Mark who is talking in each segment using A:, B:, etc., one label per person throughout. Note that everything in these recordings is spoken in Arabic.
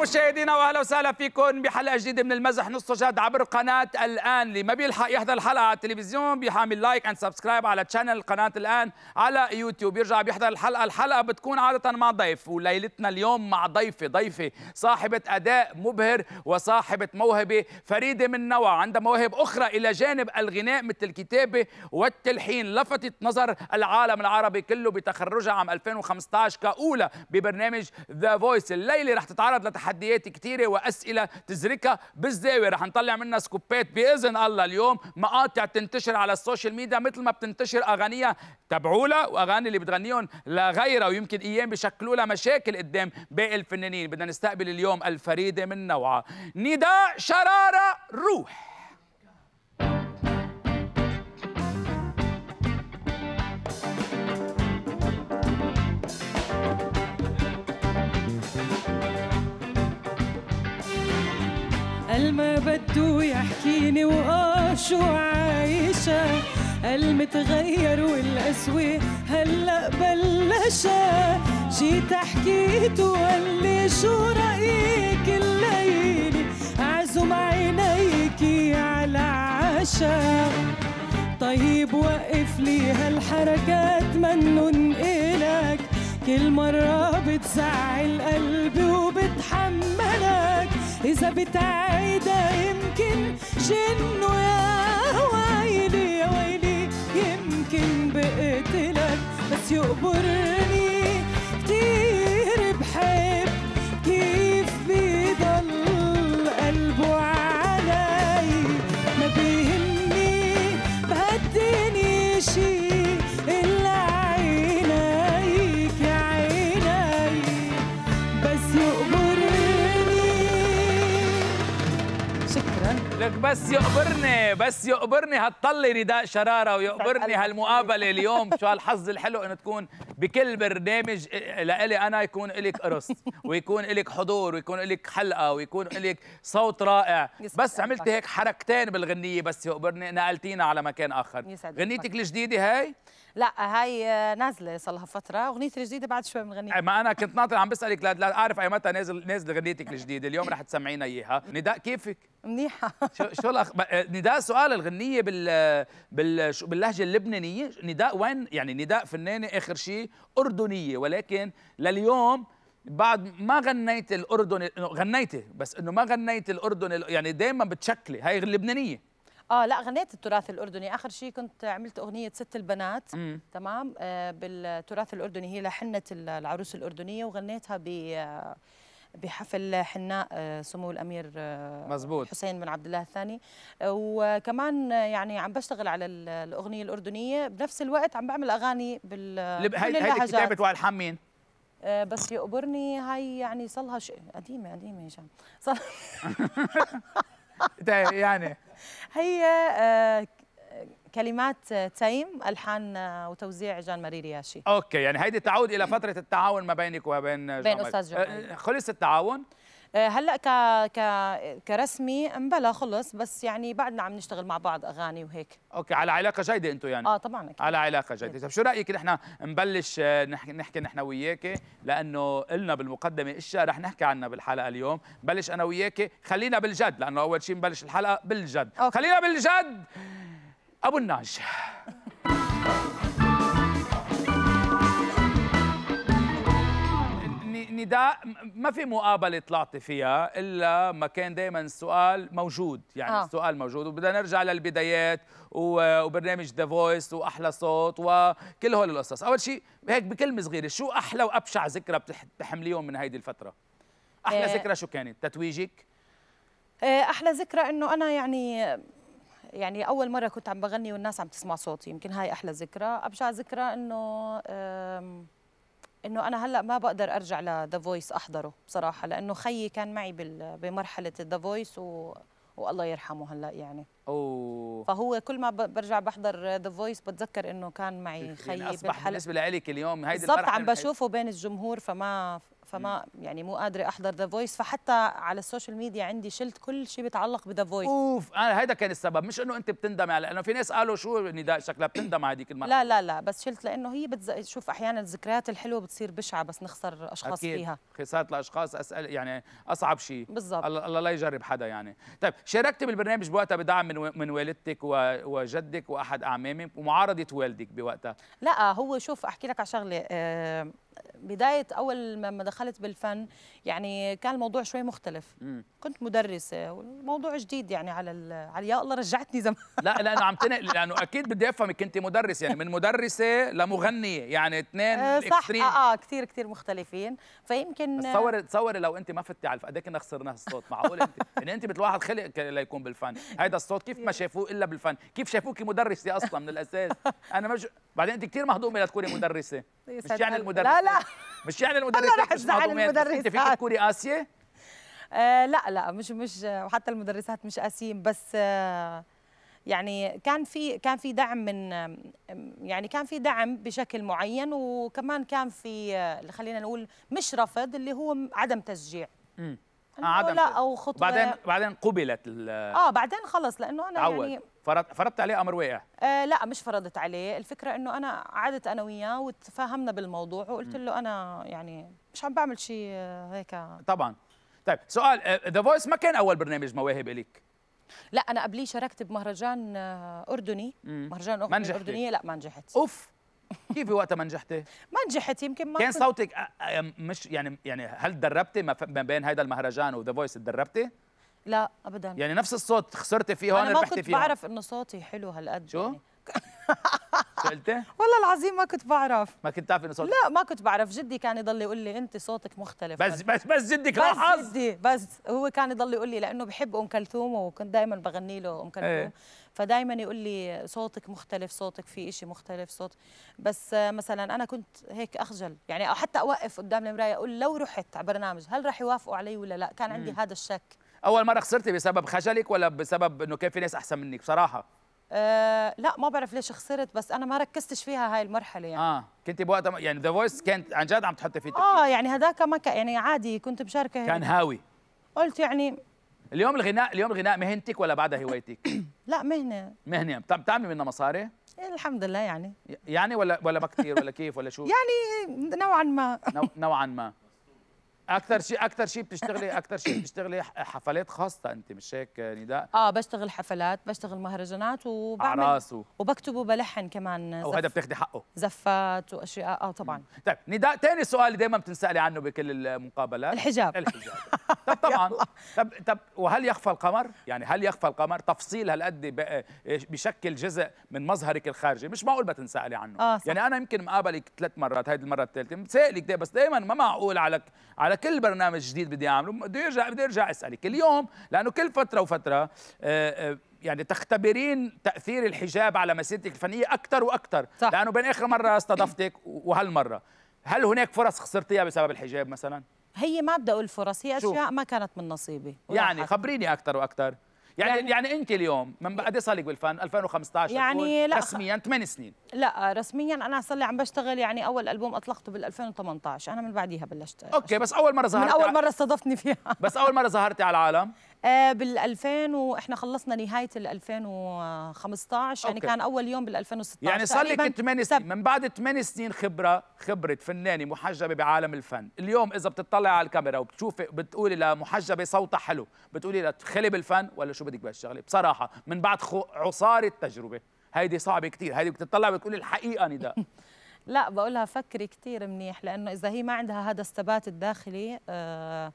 A: مشاهدينا واهلا وسهلا فيكم بحلقه جديده من المزح نص جد عبر قناه الان اللي ما بيلحق يحضر الحلقه على التلفزيون بيعمل لايك اند سبسكرايب على تشانل قناه الان على يوتيوب يرجع بيحضر الحلقه الحلقه بتكون عاده مع ضيف وليلتنا اليوم مع ضيفه ضيفه صاحبه اداء مبهر وصاحبه موهبه فريده من نوع عندها مواهب اخرى الى جانب الغناء مثل الكتابه والتلحين لفتت نظر العالم العربي كله بتخرجها عام 2015 كاولى ببرنامج ذا فويس الليله رح تتعرض لتحدي تحديات كثيره واسئله تزركها بالزاويه رح نطلع منها سكوبات باذن الله اليوم مقاطع تنتشر على السوشيال ميديا مثل ما بتنتشر اغانيها تبعولها واغاني اللي بتغنيهم لغيرها ويمكن ايام بيشكلوا لها مشاكل قدام باقي الفنانين بدنا نستقبل اليوم الفريده من نوعها نداء شراره روح
B: قال ما بدو يحكيني واه شو عايشة متغير والقسوة هلأ بلشة جيت حكيت وقال لي شو رأيك الليلة أعزم عينيكي على عشا طيب وقف لي هالحركات منن إلك كل مرة بتزعل قلبي وبتحملك إذا بتعيدها يمكن جنه يا ويلي يا ويلي يمكن بقتلك بس يقبرني
A: بس يقبرني بس يقبرني هتطلي رداء شراره ويقبرني هالمقابله اليوم شو هالحظ الحلو انه تكون بكل برنامج لإلي انا يكون لك قرص ويكون لك حضور ويكون لك حلقه ويكون لك صوت رائع بس عملت هيك حركتين بالغنيه بس يقبرني نقلتينا على مكان اخر غنيتك الجديده هاي لا
C: هاي آه، نازله صار لها فتره اغنيتي الجديده بعد شوي بنغنيها
A: ما انا كنت ناطر عم بسالك لا اعرف اي متى نازل نازل غنيتك الجديده اليوم رح تسمعينا اياها نداء كيفك منيحه شو شو الأخ... آه، نداء سؤال الغنيه بال بال باللهجه اللبنانيه نداء وين يعني نداء فنانه اخر شيء اردنيه ولكن لليوم بعد ما غنيت الاردن غنيتي بس انه ما غنيت الاردن يعني دائما بتشكلي هاي اللبنانيه
C: اه لا غنيت التراث الاردني اخر شيء كنت عملت اغنيه ست البنات مم. تمام آه بالتراث الاردني هي لحنه العروس الاردنيه وغنيتها ب آه، بحفل حناء آه، سمو الامير آه، مزبوط. حسين بن عبد الله الثاني وكمان يعني عم بشتغل على الاغنيه الاردنيه بنفس الوقت عم بعمل اغاني بال هاي كتابه وائل حمين بس يقبرني هاي يعني صلها شيء قديمه قديمه هشام صل...
A: طيب، يعني
C: هي آه، كلمات آه، تيم الحان آه، وتوزيع جان ماري رياشي
A: اوكي يعني هيدي تعود الى فتره التعاون ما بينك وبين بين استاذ جان خلص التعاون
C: آه، هلا ك... ك... كرسمي امبلا خلص بس يعني بعدنا عم نشتغل مع بعض اغاني وهيك
A: اوكي على علاقه جيده انتم يعني اه طبعا أكيد. على علاقه جيده طيب شو رايك نحن نبلش آه، نحكي نحكي نحن وياكي لانه قلنا بالمقدمه اشياء رح نحكي عنها بالحلقه اليوم بلش انا وياكي خلينا بالجد لانه اول شيء نبلش الحلقه بالجد أوكي. خلينا بالجد ابو الناج يعني ما في مقابله طلعتي فيها الا ما كان دائما السؤال موجود يعني آه. السؤال موجود وبدنا نرجع للبدايات وبرنامج ذا فويس واحلى صوت وكل هول القصص اول شيء هيك بكلمه صغيره شو احلى وابشع ذكرى بتحمليهم من هيدي الفتره احلى إيه. ذكرى شو كانت تتويجك
C: إيه احلى ذكرى انه انا يعني يعني اول مره كنت عم بغني والناس عم تسمع صوتي يمكن هاي احلى ذكرى ابشع ذكرى انه انه انا هلا ما بقدر ارجع لذا فويس احضره بصراحه لانه خيي كان معي بمرحله ذا فويس و... والله يرحمه هلا يعني
A: اوه
C: فهو كل ما برجع بحضر ذا فويس بتذكر انه كان معي يعني خيي يعني اصبح بالحلقة. بالنسبه
A: لك اليوم هيدي بالضبط عم بشوفه
C: بين الجمهور فما فما يعني مو قادره احضر ذا فويس فحتى على السوشيال ميديا عندي شلت كل شيء بيتعلق بذا فويس
A: اوف انا آه، هيدا كان السبب مش انه انت بتندمي على لانه في ناس قالوا شو نداء شكلها بتندم على هذيك المرحله لا
C: لا لا بس شلت لانه هي بتز... شوف احيانا الذكريات الحلوه بتصير بشعه بس نخسر اشخاص أكيد. فيها
A: خساره الاشخاص اسال يعني اصعب شيء بالظبط الله لا يجرب حدا يعني طيب شاركتي بالبرنامج بوقتها بدعم من و... من والدتك و... وجدك واحد اعمامك ومعارضه والدك بوقتها لا
C: هو شوف احكي لك على شغله أه بدايه اول ما دخلت بالفن يعني كان الموضوع شوي مختلف مم. كنت مدرسه والموضوع جديد يعني على على
A: يا الله رجعتني زمان لا لانه عم تنقل لانه اكيد بدي افهمك انت مدرس يعني من مدرسه لمغنيه يعني اثنين آه، صح اكستريم. اه,
C: آه كثير كثير مختلفين فيمكن تصوري
A: تصوري لو انت ما فتي على قد كنا خسرنا الصوت معقول انت ان يعني انت مثل واحد خلق ليكون بالفن هذا الصوت كيف ما شافوه الا بالفن كيف شافوك مدرسه اصلا من الاساس انا مش بعدين انت كثير مهضومه لتكوني مدرسه مش يعني المدرسه لا مش يعني المدرسات مش مهضومات انت فيك تكوني
C: قاسيه؟ آه لا لا مش مش وحتى المدرسات مش قاسيين بس آه يعني كان في كان في دعم من يعني كان في دعم بشكل معين وكمان كان في آه، خلينا نقول مش رفض اللي هو عدم تشجيع آه، عدم او خطوه بعدين
A: بعدين قبلت اه
C: بعدين خلص لانه انا عود. يعني
A: فرضت فرضت عليه امر واقع
C: آه لا مش فرضت عليه الفكره انه انا قعدت انا وياه وتفاهمنا بالموضوع وقلت له انا يعني مش عم بعمل شيء هيك
A: طبعا طيب سؤال ذا آه، فويس ما كان اول برنامج مواهب لك
C: لا انا قبليه شاركت بمهرجان آه، اردني مهرجان اردني لا
A: ما نجحت اوف كيف وقتها ما نجحتي؟
C: ما نجحت يمكن ما كان صوتك آه،
A: آه، مش يعني يعني هل دربتي ما بين هيدا المهرجان وذا فويس تدربتي؟
C: لا ابدا
A: يعني نفس الصوت خسرتي فيه هون ربحتي فيه انا ما كنت
C: بعرف انه صوتي حلو هالقد شو؟ يعني. شو قلتي؟ والله العظيم ما كنت
A: بعرف ما كنت تعرفي انه صوتك لا
C: ما كنت بعرف جدي كان يضل يقول لي انت صوتك مختلف بس بس
A: بس جدك لاحظ بس
C: جدي بس هو كان يضل يقول لي لانه بحب ام كلثوم وكنت دائما بغني له ام إيه. كلثوم ايه. فدايما يقول لي صوتك مختلف صوتك في إشي مختلف صوت بس مثلا أنا كنت هيك أخجل يعني أو حتى أوقف قدام المراية أقول لو رحت على برنامج هل راح يوافقوا علي ولا لا كان عندي هذا الشك
A: أول مرة خسرتي بسبب خجلك ولا بسبب إنه كان في ناس أحسن منك بصراحة
C: أه لا ما بعرف ليش خسرت بس انا ما ركزتش فيها هاي المرحله
A: يعني اه كنت بوقتها يعني ذا فويس كانت عن جد عم تحطي فيه اه
C: يعني هذاك ما كان يعني عادي كنت مشاركه كان
A: هاوي قلت يعني اليوم الغناء اليوم الغناء مهنتك ولا بعدها هوايتك
C: لا مهنه
A: مهنه بتعملي منها مصاري
C: إيه، الحمد لله يعني
A: يعني ولا ولا ما كثير ولا كيف ولا شو
C: يعني نوعا ما
A: نوعا ما اكثر شيء اكثر شيء بتشتغلي اكثر شيء بتشتغلي حفلات خاصه انت مش هيك نداء
C: اه بشتغل حفلات بشتغل مهرجانات وبعمل اعراس و... وبكتب وبلحن كمان وهذا بتاخدي حقه زفات واشياء اه طبعا
A: طيب نداء ثاني سؤال دائما بتنسالي عنه بكل المقابلات الحجاب الحجاب طب طبعا طب طب وهل يخفى القمر يعني هل يخفى القمر تفصيل هالقد آه، بشكل جزء من مظهرك الخارجي مش معقول ما تنسالي عنه آه صح. يعني انا يمكن مقابلك ثلاث مرات هيدي المره الثالثه مسالك بس دائما ما معقول على على كل برنامج جديد بدي اعمله بده يرجع بدي ارجع اسالك اليوم لانه كل فتره وفتره آه، آه، يعني تختبرين تاثير الحجاب على مسيرتك الفنيه اكثر واكثر لانه بين اخر مره استضفتك وهالمره هل هناك فرص خسرتيها بسبب الحجاب مثلا
C: هي ما بدي اقول فرص هي اشياء ما كانت من نصيبي
A: يعني خبريني اكثر واكثر يعني يعني, يعني انت اليوم من بعد إيه. صار بالفن 2015 يعني لا رسميا 8 سنين
C: لا رسميا انا صار لي عم بشتغل يعني اول البوم اطلقته بال 2018 انا من بعديها بلشت اوكي
A: بس اول مره ظهرت من اول مره استضفتني فيها بس اول مره ظهرتي على العالم
C: آه، بال 2000 واحنا خلصنا نهايه ال 2015 يعني أوكي. كان اول يوم بال 2016 يعني صار لك
A: 8 سنين من بعد 8 سنين خبره خبره فنانه محجبه بعالم الفن اليوم اذا بتطلعي على الكاميرا وبتشوفي بتقولي لمحجبه صوتها حلو بتقولي لها خلي بالفن ولا شو بدك بهالشغله بصراحه من بعد عصاره التجربه هيدي صعبه كثير هيدي بتطلع بتقولي الحقيقه نداء
C: لا بقولها فكري كثير منيح لانه اذا هي ما عندها هذا الثبات الداخلي آه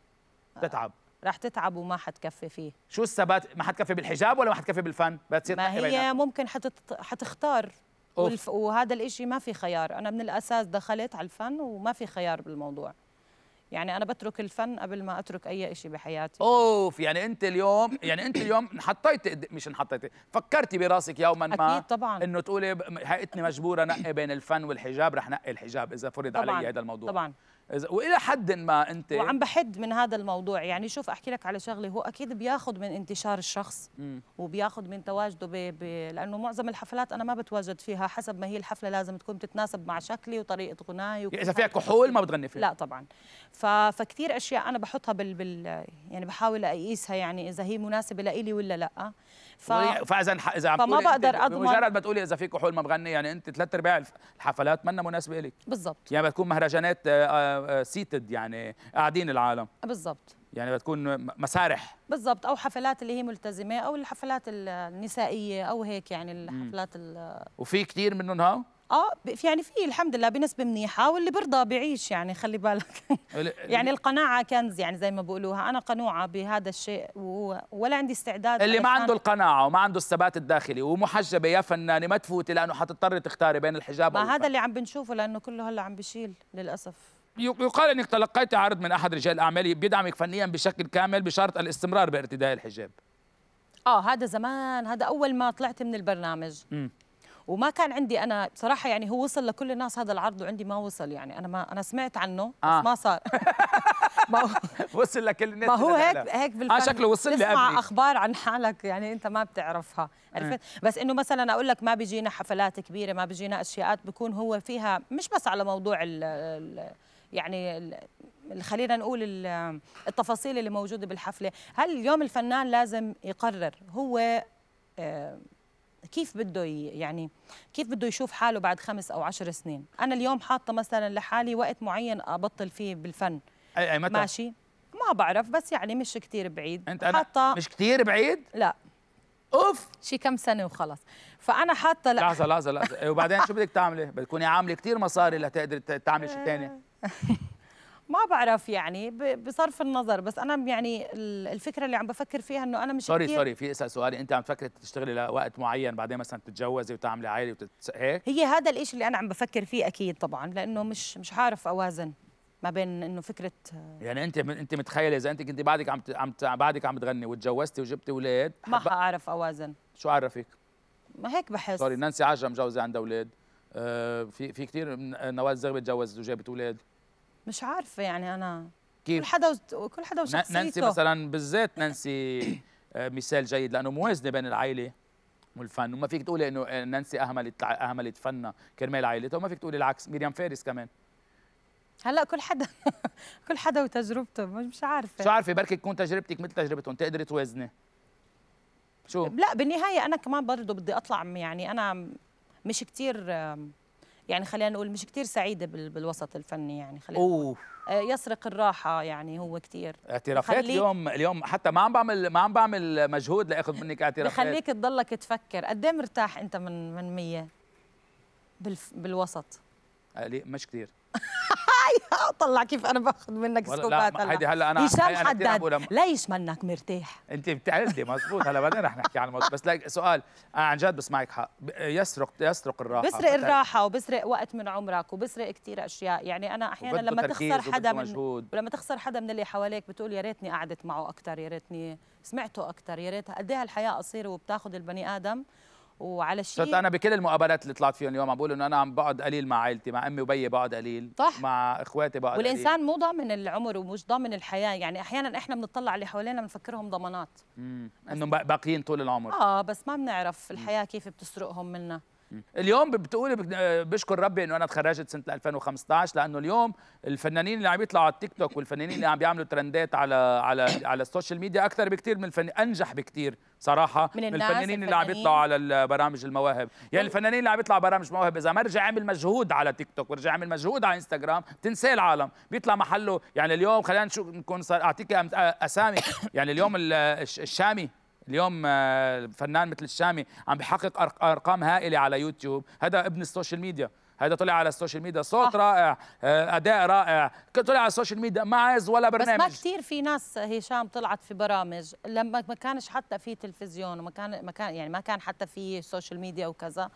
C: تتعب رح تتعب وما حتكفي فيه
A: شو الثبات ما حتكفي بالحجاب ولا ما حتكفي بالفن بتصير ما هي بينات.
C: ممكن حتت... حتختار والف... وهذا الإشي ما في خيار أنا من الأساس دخلت على الفن وما في خيار بالموضوع يعني أنا بترك الفن قبل ما أترك أي شيء بحياتي
A: أوف يعني أنت اليوم يعني أنت اليوم حطيت مش حطيت فكرتي براسك يوما ما أكيد طبعا إنه تقولي حقتني مجبورة نقي بين الفن والحجاب رح نقي الحجاب إذا فرض علي هذا الموضوع طبعا والى حد ما انت وعم
C: بحد من هذا الموضوع يعني شوف احكي لك على شغله هو اكيد بياخذ من انتشار الشخص وبياخذ من تواجده ب... ب... لانه معظم الحفلات انا ما بتواجد فيها حسب ما هي الحفله لازم تكون تتناسب مع شكلي وطريقه غناي يعني اذا فيها كحول ما بتغني فيها لا طبعا ف... فكثير اشياء انا بحطها بال... بال... يعني بحاول اقيسها يعني اذا هي مناسبه لإلي ولا لا
A: ف... فاذا اذا فما بقدر اضمن مجرد ما تقولي اذا في كحول ما بغني يعني انت ثلاث ارباع الحفلات منا مناسبه لك بالضبط يعني بتكون مهرجانات سيتد آه، آه، آه، يعني قاعدين العالم بالضبط يعني بتكون مسارح
C: بالضبط او حفلات اللي هي ملتزمه او الحفلات النسائيه او هيك يعني الحفلات ال...
A: وفي كثير منهم ها
C: اه يعني في الحمد لله بنسبه منيحه واللي برضى بيعيش يعني خلي بالك يعني القناعه كنز يعني زي ما بقولوها انا قنوعه بهذا الشيء ولا عندي استعداد اللي ما عنده
A: القناعه وما عنده الثبات الداخلي ومحجبه يا فنانه ما تفوتي لانه حتضطري تختاري بين الحجاب ما هذا
C: اللي عم بنشوفه لانه كله هلا عم بشيل للاسف
A: يقال انك تلقيت عرض من احد رجال الاعمال بيدعمك فنيا بشكل كامل بشرط الاستمرار بارتداء الحجاب
C: اه هذا زمان هذا اول ما طلعت من البرنامج م. وما كان عندي انا بصراحه يعني هو وصل لكل الناس هذا العرض وعندي ما وصل يعني انا ما انا سمعت عنه آه. بس ما صار
A: ما هو وصل لكل الناس ما هو هيك هيك بالفعل اه شكله وصل لي تسمع
C: اخبار عن حالك يعني انت ما بتعرفها إيه. عرفت بس انه مثلا اقول لك ما بيجينا حفلات كبيره ما بيجينا اشياءات بكون هو فيها مش بس على موضوع ال الـ يعني الـ خلينا نقول التفاصيل اللي موجوده بالحفله هل اليوم الفنان لازم يقرر هو آه، كيف بده يعني كيف بده يشوف حاله بعد خمس او عشر سنين انا اليوم حاطه مثلا لحالي وقت معين ابطل فيه بالفن اي اي متى ماشي ما بعرف بس يعني مش كثير بعيد انت أنا حاطه مش كثير بعيد لا اوف شي كم سنه وخلص فانا حاطه لا لحظه
A: لحظه لحظه إيه، وبعدين شو بدك تعملي بدك تكوني عامله كثير مصاري لتقدري تعملي شيء ثاني
C: ما بعرف يعني بصرف النظر بس انا يعني الفكره اللي عم بفكر فيها انه انا مش سوري سوري
A: في اسال سؤالي انت عم تفكري تشتغلي لوقت معين بعدين مثلا تتجوزي وتعملي عائله وتتس... هيك
C: هي هذا الإشي اللي انا عم بفكر فيه اكيد طبعا لانه مش مش عارف اوازن ما بين انه فكره
A: يعني انت انت متخيله اذا انت كنت بعدك عم عم بعدك عم تغني وتجوزتي وجبتي اولاد ما حاعرف اوازن شو عرفك؟ ما هيك بحس سوري نانسي عجرم مجوزه عندها اولاد آه، في في كثير نوال زغبي تجوزت وجابت اولاد
C: مش عارفه يعني انا كيف كل حدا وكل كل حدا وشخصيته نانسي مثلا
A: بالذات نانسي آه، مثال جيد لانه موازنه بين العائله والفن وما فيك تقولي انه آه، نانسي اهملت اهملت فنا كرمال عائلتها وما فيك تقولي العكس مريم فارس كمان
C: هلا كل حدا كل حدا وتجربته مش عارفه شو عارفه بركي
A: تكون تجربتك مثل تجربتهم تقدر توازني شو
C: لا بالنهايه انا كمان برضه بدي اطلع يعني انا مش كتير يعني خلينا نقول مش كثير سعيده بالوسط الفني يعني خلينا أوه. آه، يسرق الراحه يعني هو كثير
A: اعترافات اليوم اليوم حتى ما عم بعمل ما عم بعمل مجهود لاخذ منك اعترافات بخليك
C: تضلك تفكر قد ايه مرتاح انت من من 100 بالف بالوسط
A: مش كثير
C: معايا اطلع كيف انا باخذ منك سكوبات هلا هيدي هلا انا هشام حداد
A: ليش منك مرتاح انت بتعدي مزبوط هلا بعدين رح نحكي عن الموضوع بس لايك سؤال انا عن جد معك حق يسرق يسرق الراحه بسرق الراحه
C: وبسرق وقت من عمرك وبسرق كثير اشياء يعني انا احيانا لما تخسر حدا من ولما تخسر حدا من اللي حواليك بتقول يا ريتني قعدت معه اكثر يا ريتني سمعته اكثر يا ريت قد ايه الحياه قصيره وبتاخذ البني ادم وعلى الشيء صرت انا
A: بكل المقابلات اللي طلعت فيهم اليوم عم بقول انه انا عم بقعد قليل مع عائلتي مع امي وبيي بقعد قليل صح مع اخواتي بقعد والانسان قليل.
C: مو ضامن العمر ومش ضامن الحياه يعني احيانا احنا بنطلع اللي حوالينا بنفكرهم ضمانات
A: امم انهم باقيين طول العمر
C: اه بس ما بنعرف الحياه كيف بتسرقهم منا
A: اليوم بتقولي بشكر آه، ربي انه انا تخرجت سنه 2015 لانه اليوم الفنانين اللي عم يطلعوا على التيك توك والفنانين اللي عم بيعملوا ترندات على على على السوشيال ميديا اكثر بكثير من الفن انجح بكثير صراحه من, من الفنانين, يعني الفنانين اللي عم يطلعوا على البرامج المواهب يعني الفنانين اللي عم يطلعوا برامج مواهب اذا ما رجع عمل مجهود على تيك توك ورجع عمل مجهود على انستغرام بتنساه العالم بيطلع محله يعني اليوم خلينا نكون اعطيك اسامي يعني اليوم الشامي اليوم آه، فنان مثل الشامي عم بحقق ارقام هائله على يوتيوب هذا ابن السوشيال ميديا هذا طلع على السوشيال ميديا صوت آه. رائع آه، اداء رائع طلع على السوشيال ميديا ما عايز ولا برنامج بس ما كثير
C: في ناس هشام طلعت في برامج لما ما كانش حتى في تلفزيون وما كان ما كان يعني ما كان حتى في سوشيال ميديا وكذا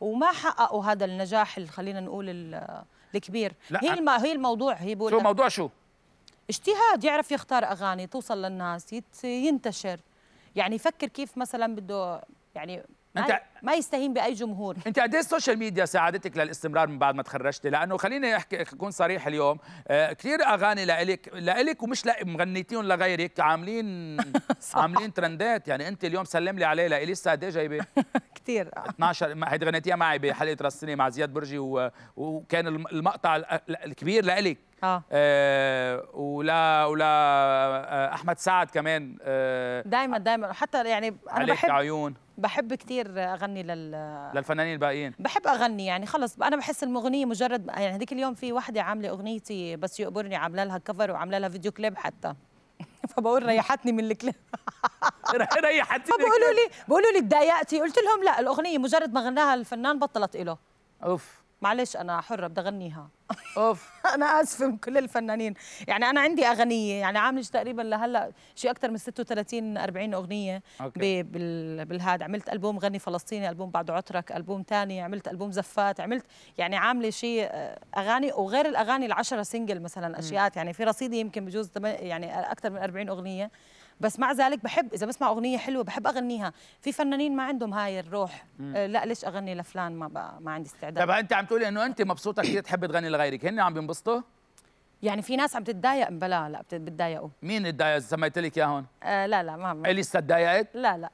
C: وما حققوا هذا النجاح اللي خلينا نقول الكبير لا هي الم... هي الموضوع هي بقول شو موضوع شو اجتهاد يعرف يختار اغاني توصل للناس ينتشر يعني يفكر كيف مثلا بده يعني انت ما يستهين باي جمهور
A: انت قد إيه السوشيال ميديا ساعدتك للاستمرار من بعد ما تخرجتي لانه خليني احكي اكون صريح اليوم آه كثير اغاني لإلك لإلك ومش مغنيتيهم لغيرك عاملين عاملين ترندات يعني انت اليوم سلم لي عليه لإليسا قد ايه جايبه كثير 12 هيدي غنيتيها معي بحلقه رسني مع زياد برجي و... وكان المقطع الكبير لإلك آه. آه، ولا ولا آه، احمد سعد كمان آه،
C: دائما دائما حتى يعني انا عليك بحب عيون بحب كثير اغني لل
A: للفنانين الباقيين
C: بحب اغني يعني خلص انا بحس المغنيه مجرد يعني هذيك اليوم في وحده عامله اغنيتي بس يقبرني عامله لها كفر وعامله لها فيديو كليب حتى
B: فبقول ريحتني من الكليب ريحتني فبقولوا لي بقولوا لي
C: تضايقتي قلت لهم لا الاغنيه مجرد ما غناها الفنان بطلت له اوف معلش انا حره بدي اغنيها اوف انا اسفه من كل الفنانين يعني انا عندي اغنيه يعني عامله تقريبا لهلا شيء اكثر من 36 40 اغنيه أوكي. بالهاد عملت البوم غني فلسطيني البوم بعد عطرك البوم ثاني عملت البوم زفات عملت يعني عامله شيء آه، اغاني وغير الاغاني العشرة سنجل مثلا اشياء يعني في رصيدي يمكن بجوز يعني اكثر من 40 اغنيه بس مع ذلك بحب اذا بسمع اغنيه حلوه بحب اغنيها في فنانين ما عندهم هاي الروح آه، لا ليش اغني لفلان ما بقى ما عندي استعداد طب انت
A: عم تقولي انه انت مبسوطه كثير تحبي تغني لغيرك هن عم بينبسطوا
C: يعني في ناس عم تتضايق بلا لا بتضايقوا
A: مين اتضايق سميت لك اياهم
C: آه لا لا ما
A: اليسا تضايقت لا لا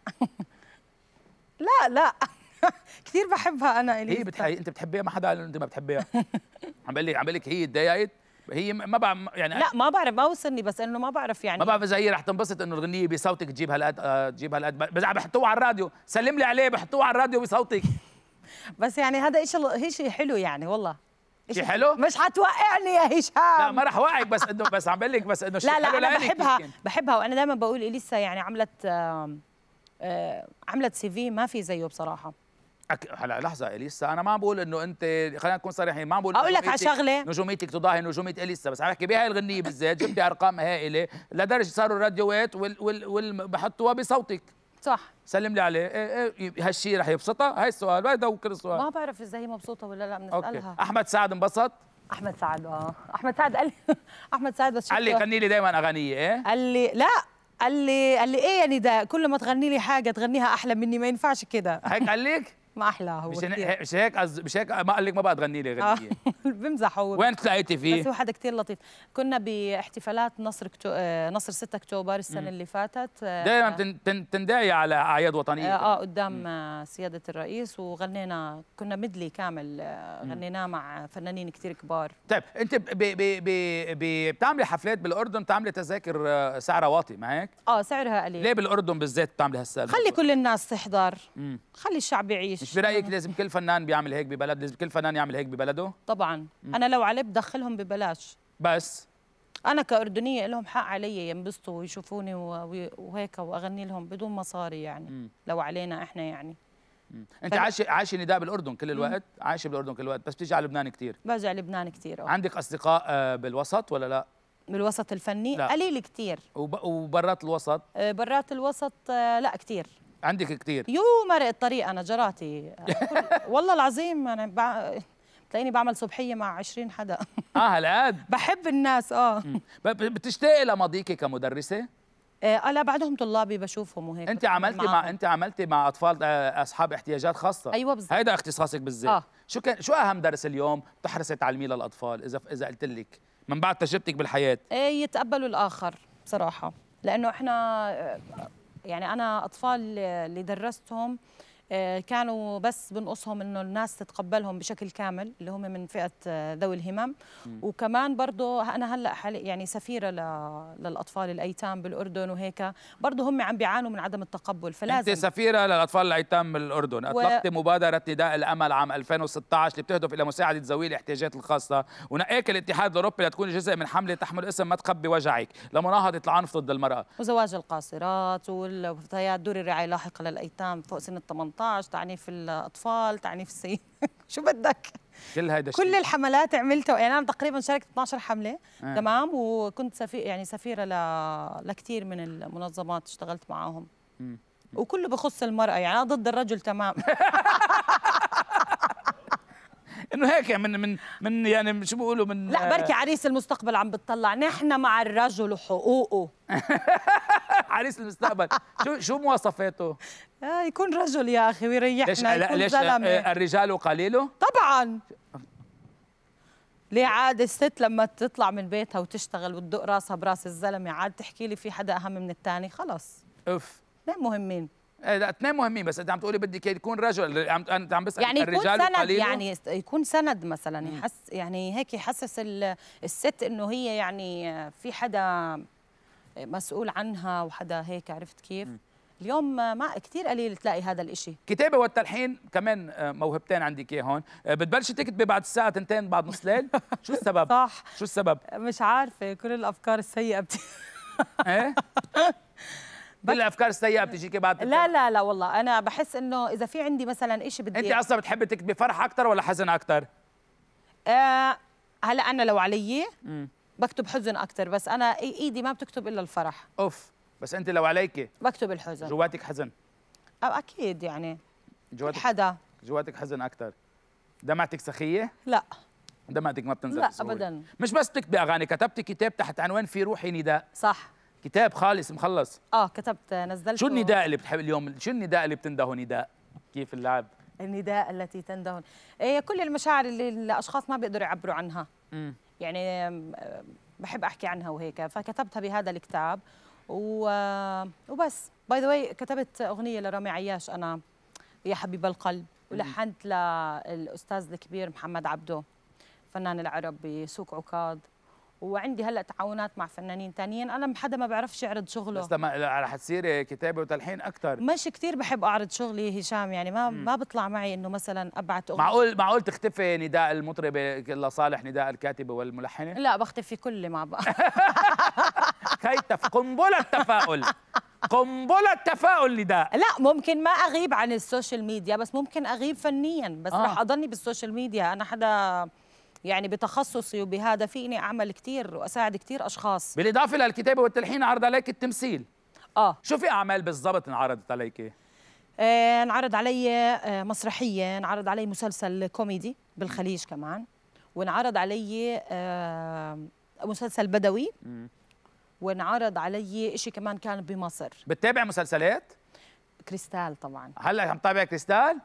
A: لا لا كثير بحبها انا اليسا هي بتحي... انت بتحبيها ما حدا قال انت ما بتحبيها عم بقول لك عم بقول لك هي اتضايقت هي ما بعرف يعني لا ما بعرف ما وصلني بس انه ما بعرف
C: يعني ما بعرف اذا هي رح
A: تنبسط انه الغنيه بصوتك تجيب هالقد آه، تجيب هالقد بس بحطوه على الراديو سلم لي عليه بحطوه على الراديو بصوتك بس يعني هذا شيء شيء حلو يعني والله شيء حلو مش حتوقعني يا هشام لا ما راح اوقعك بس انه بس عم بقول لك بس انه لا لا حلو انا بحبها يمكن.
C: بحبها وانا دائما بقول اليسا يعني عملت آه آه عملت سي في ما في زيه بصراحه
A: أك... هلا لحظه اليسا انا ما بقول انه انت خلينا نكون صريحين ما بقول اقول لك على شغله نجوميتك تضاهي نجوميه اليسا بس عم بحكي بهاي الغنيه بالذات جبتي ارقام هائله لدرجه صاروا الراديوات وال... وال... وال... بحطوها بصوتك صح سلم لي عليه إيه إيه هالشيء رح يبسطها هاي السؤال بعد كل السؤال ما
C: بعرف اذا هي مبسوطه ولا لا بنسالها
A: احمد سعد انبسط
C: احمد سعد اه احمد سعد قال احمد سعد بس قال لي غني
A: لي دائما اغانيه ايه
C: قال لي لا قال لي قال لي ايه يا يعني نداء كل ما تغني لي حاجه تغنيها احلى مني ما ينفعش كده هيك قال لك ما احلاه هو مش, هيك
A: مش هيك مش هيك ما قال لك ما بقى تغني لي غنيه آه. بمزح هو وين طلعتي فيه؟ بس هو
C: حدا كثير لطيف كنا باحتفالات نصر كتو... آه، نصر 6 اكتوبر السنه مم. اللي فاتت آه،
A: دائما تنداعي على اعياد وطنيه اه, آه،
C: قدام مم. سياده الرئيس وغنينا كنا مدلي كامل غنيناه مع فنانين
A: كثير كبار طيب انت ب... ب... ب... بتعملي حفلات بالاردن بتعملي تذاكر سعرها واطي ما هيك؟
C: اه سعرها قليل ليه
A: بالاردن بالذات بتعملي هالسالفه؟ خلي
C: كل الناس تحضر
A: مم. خلي الشعب
C: يعيش مش برايك لازم
A: كل فنان بيعمل هيك ببلد لازم كل فنان يعمل هيك ببلده؟ طبعا م. انا
C: لو عليه بدخلهم ببلاش بس انا كاردنيه لهم حق علي ينبسطوا ويشوفوني وهيك واغني لهم بدون مصاري يعني م. لو علينا احنا يعني
A: مم. انت عايشه عايشه نداء بالاردن كل الوقت عايشه بالاردن كل الوقت بس بتيجي على لبنان كثير
C: برجع على لبنان كثير
A: عندك اصدقاء آه، بالوسط ولا لا بالوسط الفني لا.
C: قليل كثير وب... وبرات الوسط آه، برات الوسط آه، لا كثير عندك كثير يو مرق الطريق انا جراتي والله العظيم انا تلاقيني بعمل صبحيه مع 20 حدا
A: اه هالقد بحب الناس اه بتشتاقي لماضيكي كمدرسه؟ آه لا بعدهم طلابي بشوفهم وهيك انت عملتي مع, انت عملتي مع اطفال آه، اصحاب احتياجات خاصه ايوه بالظبط هيدا اختصاصك بالذات آه. شو كان شو اهم درس اليوم بتحرصي تعلميه للاطفال اذا اذا قلت لك من بعد تجربتك بالحياه ايه يتقبلوا الاخر بصراحه
C: لانه احنا آه، يعني انا اطفال اللي درستهم آه آه، كانوا بس بنقصهم انه الناس تتقبلهم بشكل كامل اللي هم من فئه آه، ذوي الهمم وكمان برضه انا هلا يعني سفيره للاطفال الايتام بالاردن وهيك برضه هم عم بيعانوا من عدم التقبل فلازم انت
A: سفيره للاطفال الايتام بالاردن اطلقت و... مبادره نداء الامل عام 2016 اللي بتهدف الى مساعده ذوي الاحتياجات الخاصه ونقيك الاتحاد الاوروبي لتكون جزء من حمله تحمل اسم ما تخبي وجعك لمناهضه العنف ضد المراه
C: وزواج القاصرات والفتيات دور الرعايه اللاحقه للايتام فوق سن 18 2019 تعنيف الاطفال تعنيف السيد شو بدك كل هيدا كل الحملات عملتها يعني انا تقريبا شاركت 12 حمله آه. تمام وكنت سفير يعني سفيره ل... لكثير من المنظمات اشتغلت معاهم وكله بخص المراه يعني انا ضد الرجل تمام
A: انه هيك يعني من من من يعني شو بيقولوا من لا بركي عريس
C: المستقبل عم بتطلع نحن مع الرجل وحقوقه
A: عريس المستقبل شو شو مواصفاته؟
B: آه، يكون رجل يا اخي ويريحنا ليش يكون ليش زلمه آه،
A: الرجال قليله؟
B: طبعا
C: ليه عاد الست لما تطلع من بيتها وتشتغل وتدق راسها براس الزلمه عاد تحكي لي في حدا اهم من الثاني خلص
A: اوف ليه مهمين آه، لا اثنين مهمين بس انت عم تقولي بدك يكون رجل عم انت عم بسال يعني الرجال سند يعني
C: يكون سند مثلا يحس يعني هيك يحسس الست انه هي يعني في حدا مسؤول عنها وحدا هيك عرفت كيف؟ م. اليوم ما كثير قليل تلاقي هذا الإشي
A: كتابة والتلحين كمان آه، موهبتين عندك اياه هون آه، بتبلشي تكتبي بعد الساعة تنتين بعد نص ليل شو السبب؟ صح شو السبب؟ مش عارفة كل الأفكار السيئة بت... ايه بالافكار الافكار السيئه بتجيكي بعد لا لا لا والله انا بحس انه اذا في عندي مثلا شيء بدي انت اصلا بتحبي تكتبي فرح اكثر ولا حزن اكثر؟ آه
C: هلا انا لو علي بكتب حزن اكثر بس انا ايدي ما بتكتب الا
A: الفرح اوف بس انت لو عليكي بكتب الحزن جواتك حزن أو اكيد يعني جواتك حدا جواتك حزن اكثر دمعتك سخيه؟ لا دمعتك ما بتنزل لا ابدا مش بس بتكتبي اغاني كتبتي كتاب تحت عنوان في روحي نداء صح كتاب خالص مخلص
C: اه كتبت نزلته شو النداء
A: اللي بتحب اليوم شو النداء اللي بتنده نداء كيف اللعب
C: النداء التي تندهن هي كل المشاعر اللي الاشخاص ما بيقدروا يعبروا عنها م. يعني بحب احكي عنها وهيك فكتبتها بهذا الكتاب و... آه، وبس باي ذا واي كتبت اغنيه لرامي عياش انا يا حبيب القلب ولحنت للاستاذ الكبير محمد عبده فنان العرب بسوق عكاظ وعندي هلا تعاونات مع فنانين ثانيين انا حدا ما بيعرفش يعرض شغله بس لما
A: رح تصير كتابه وتلحين اكثر مش كثير بحب اعرض شغلي هشام يعني ما م. ما
C: بطلع معي انه مثلا ابعت
A: أغنية. معقول معقول تختفي نداء المطربه لصالح نداء الكاتبه والملحنه
C: لا بختفي كل مع بعض
A: كيتف قنبله التفاؤل قنبله التفاؤل نداء لا ممكن ما اغيب عن
C: السوشيال ميديا بس ممكن اغيب فنيا بس آه. رح اضلني بالسوشيال ميديا انا حدا يعني بتخصصي وبهذا فيني اعمل كثير واساعد كثير اشخاص
A: بالاضافه للكتابه والتلحين عرض عليك التمثيل اه شو في اعمال بالضبط انعرضت عليك ايه انعرض
C: علي آه، مسرحيه انعرض علي مسلسل كوميدي بالخليج كمان وانعرض علي آه، مسلسل بدوي وانعرض علي شيء كمان كان بمصر
A: بتتابع مسلسلات
C: كريستال طبعا
A: هلا عم تتابع كريستال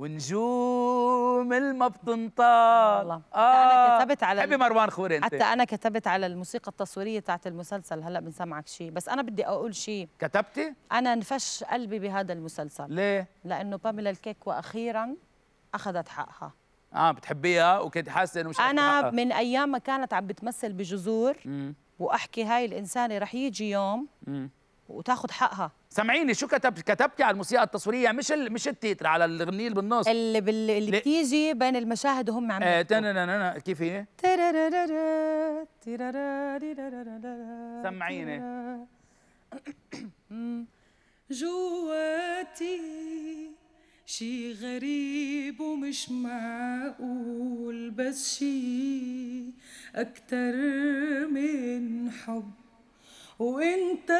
A: ونجوم الما بتنطال آه انا كتبت على حبي مروان خوري انت حتى انا
C: كتبت على الموسيقى التصويريه تاعت المسلسل هلا بنسمعك شيء بس انا بدي اقول شيء كتبتي انا انفش قلبي بهذا المسلسل ليه لانه باميلا الكيك واخيرا اخذت حقها
A: اه بتحبيها وكنت حاسه انه مش انا حقها. من
C: ايام ما كانت عم بتمثل بجذور واحكي هاي الانسانه رح يجي
A: يوم وتاخذ حقها سامعيني شو كتب كتبتي على الموسيقى التصويريه مش ال... مش التيتر على اللي بالنص اللي بال... اللي بتيجي بين المشاهد وهم عم آه كيف هي؟
B: سامعيني جواتي شي غريب ومش معقول بس شي أكتر من حب وانت